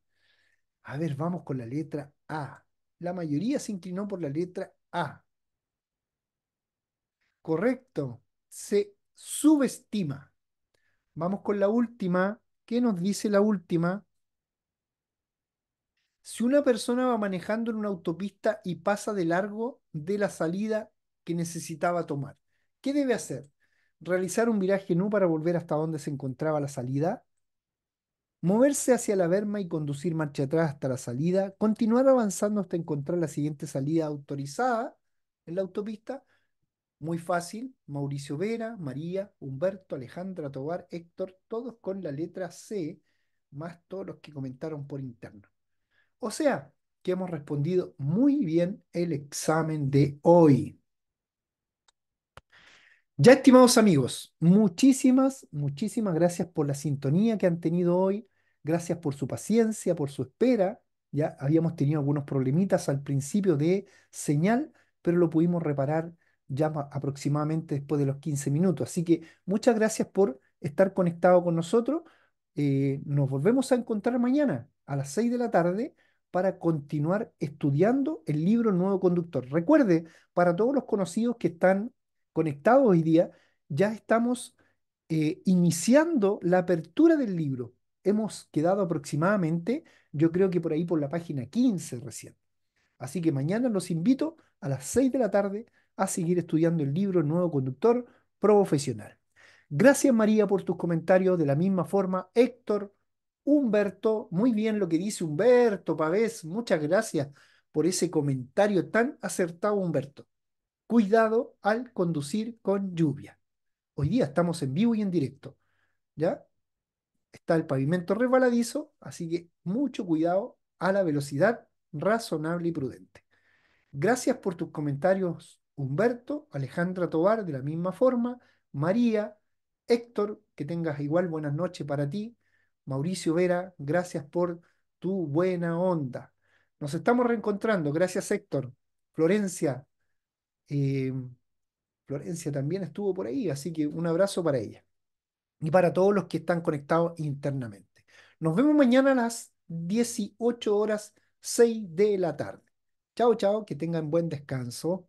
A ver, vamos con la letra A. La mayoría se inclinó por la letra A. Correcto. Se subestima. Vamos con la última. ¿Qué nos dice la última? Si una persona va manejando en una autopista y pasa de largo de la salida que necesitaba tomar, ¿qué debe hacer? ¿Realizar un viraje no para volver hasta donde se encontraba la salida? moverse hacia la berma y conducir marcha atrás hasta la salida, continuar avanzando hasta encontrar la siguiente salida autorizada en la autopista muy fácil, Mauricio Vera, María, Humberto, Alejandra Tovar Héctor, todos con la letra C, más todos los que comentaron por interno. O sea, que hemos respondido muy bien el examen de hoy. Ya estimados amigos, muchísimas, muchísimas gracias por la sintonía que han tenido hoy, gracias por su paciencia, por su espera. Ya habíamos tenido algunos problemitas al principio de señal, pero lo pudimos reparar ya aproximadamente después de los 15 minutos. Así que muchas gracias por estar conectado con nosotros. Eh, nos volvemos a encontrar mañana a las 6 de la tarde para continuar estudiando el libro Nuevo Conductor. Recuerde, para todos los conocidos que están conectados hoy día, ya estamos eh, iniciando la apertura del libro. Hemos quedado aproximadamente, yo creo que por ahí por la página 15 recién. Así que mañana los invito a las 6 de la tarde a seguir estudiando el libro nuevo conductor profesional. Gracias María por tus comentarios. De la misma forma, Héctor, Humberto, muy bien lo que dice Humberto Pavés, muchas gracias por ese comentario tan acertado Humberto. Cuidado al conducir con lluvia. Hoy día estamos en vivo y en directo. ¿Ya? Está el pavimento resbaladizo, así que mucho cuidado a la velocidad razonable y prudente. Gracias por tus comentarios, Humberto, Alejandra Tobar, de la misma forma, María, Héctor, que tengas igual buenas noches para ti, Mauricio Vera, gracias por tu buena onda. Nos estamos reencontrando, gracias Héctor, Florencia, em, Florencia también estuvo por ahí, así que un abrazo para ella y para todos los que están conectados internamente. Nos vemos mañana a las 18 horas 6 de la tarde. Chao, chao, que tengan buen descanso.